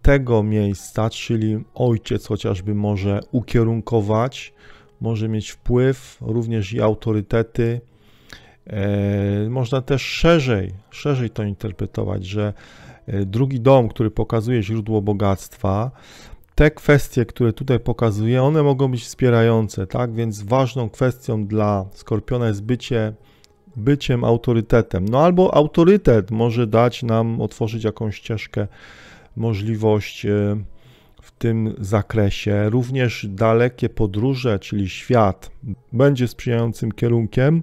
tego miejsca, czyli ojciec chociażby może ukierunkować, może mieć wpływ, również i autorytety. E, można też szerzej, szerzej to interpretować, że E, drugi dom, który pokazuje źródło bogactwa, te kwestie, które tutaj pokazuję, one mogą być wspierające, tak? Więc ważną kwestią dla skorpiona jest bycie byciem autorytetem. No albo autorytet może dać nam otworzyć jakąś ścieżkę, możliwość e, w tym zakresie. Również dalekie podróże, czyli świat, będzie sprzyjającym kierunkiem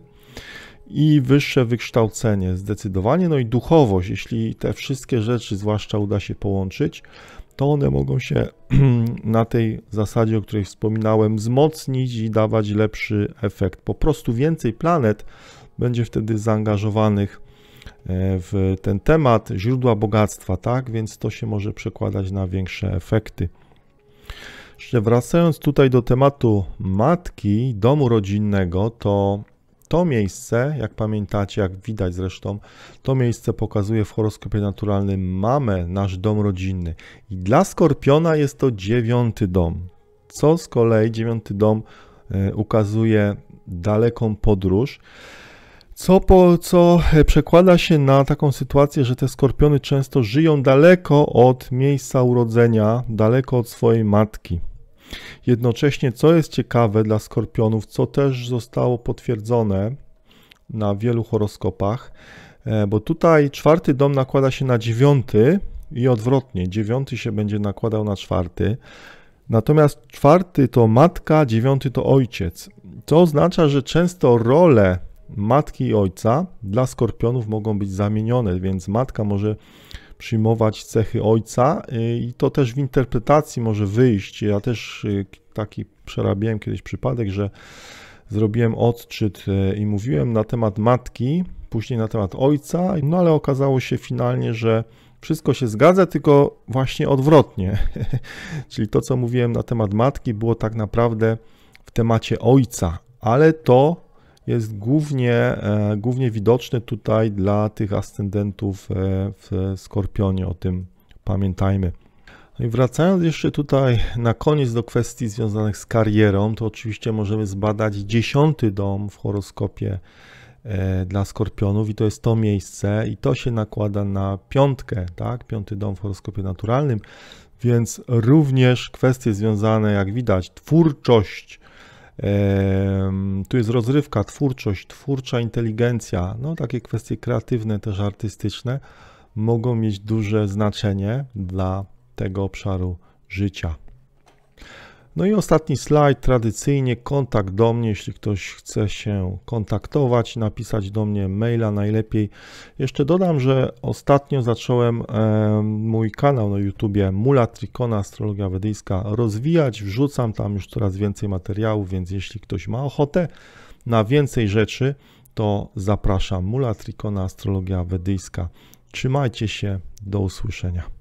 i wyższe wykształcenie zdecydowanie, no i duchowość. Jeśli te wszystkie rzeczy zwłaszcza uda się połączyć, to one mogą się na tej zasadzie, o której wspominałem, wzmocnić i dawać lepszy efekt. Po prostu więcej planet będzie wtedy zaangażowanych e, w ten temat źródła bogactwa, tak? Więc to się może przekładać na większe efekty. Jeszcze wracając tutaj do tematu matki, domu rodzinnego, to to miejsce, jak pamiętacie, jak widać zresztą, to miejsce pokazuje w horoskopie naturalnym mamę, nasz dom rodzinny. I dla skorpiona jest to dziewiąty dom. Co z kolei dziewiąty dom e, ukazuje daleką podróż. Co, po, co e, przekłada się na taką sytuację, że te skorpiony często żyją daleko od miejsca urodzenia, daleko od swojej matki. Jednocześnie, co jest ciekawe dla skorpionów, co też zostało potwierdzone na wielu horoskopach, e, bo tutaj czwarty dom nakłada się na dziewiąty i odwrotnie, dziewiąty się będzie nakładał na czwarty. Natomiast czwarty to matka, dziewiąty to ojciec. To oznacza, że często role matki i ojca dla skorpionów mogą być zamienione, więc matka może przyjmować cechy ojca y, i to też w interpretacji może wyjść. Ja też y, taki przerabiałem kiedyś przypadek, że zrobiłem odczyt y, i mówiłem na temat matki, później na temat ojca, no ale okazało się finalnie, że wszystko się zgadza, tylko właśnie odwrotnie. Czyli to, co mówiłem na temat matki, było tak naprawdę w temacie ojca, ale to jest głównie, e, głównie widoczny tutaj dla tych ascendentów e, w Skorpionie, o tym pamiętajmy. No i wracając jeszcze tutaj na koniec do kwestii związanych z karierą, to oczywiście możemy zbadać dziesiąty dom w horoskopie e, dla skorpionów i to jest to miejsce i to się nakłada na piątkę, tak? Piąty dom w horoskopie naturalnym, więc również kwestie związane, jak widać, twórczość, tu jest rozrywka, twórczość, twórcza inteligencja, no takie kwestie kreatywne, też artystyczne, mogą mieć duże znaczenie dla tego obszaru życia. No i ostatni slajd, tradycyjnie kontakt do mnie, jeśli ktoś chce się kontaktować, napisać do mnie maila najlepiej. Jeszcze dodam, że ostatnio zacząłem e, mój kanał na YouTubie Mula Trikona Astrologia Wedyjska rozwijać, wrzucam tam już coraz więcej materiałów, więc jeśli ktoś ma ochotę na więcej rzeczy, to zapraszam. Mula Trikona Astrologia Wedyjska. Trzymajcie się, do usłyszenia.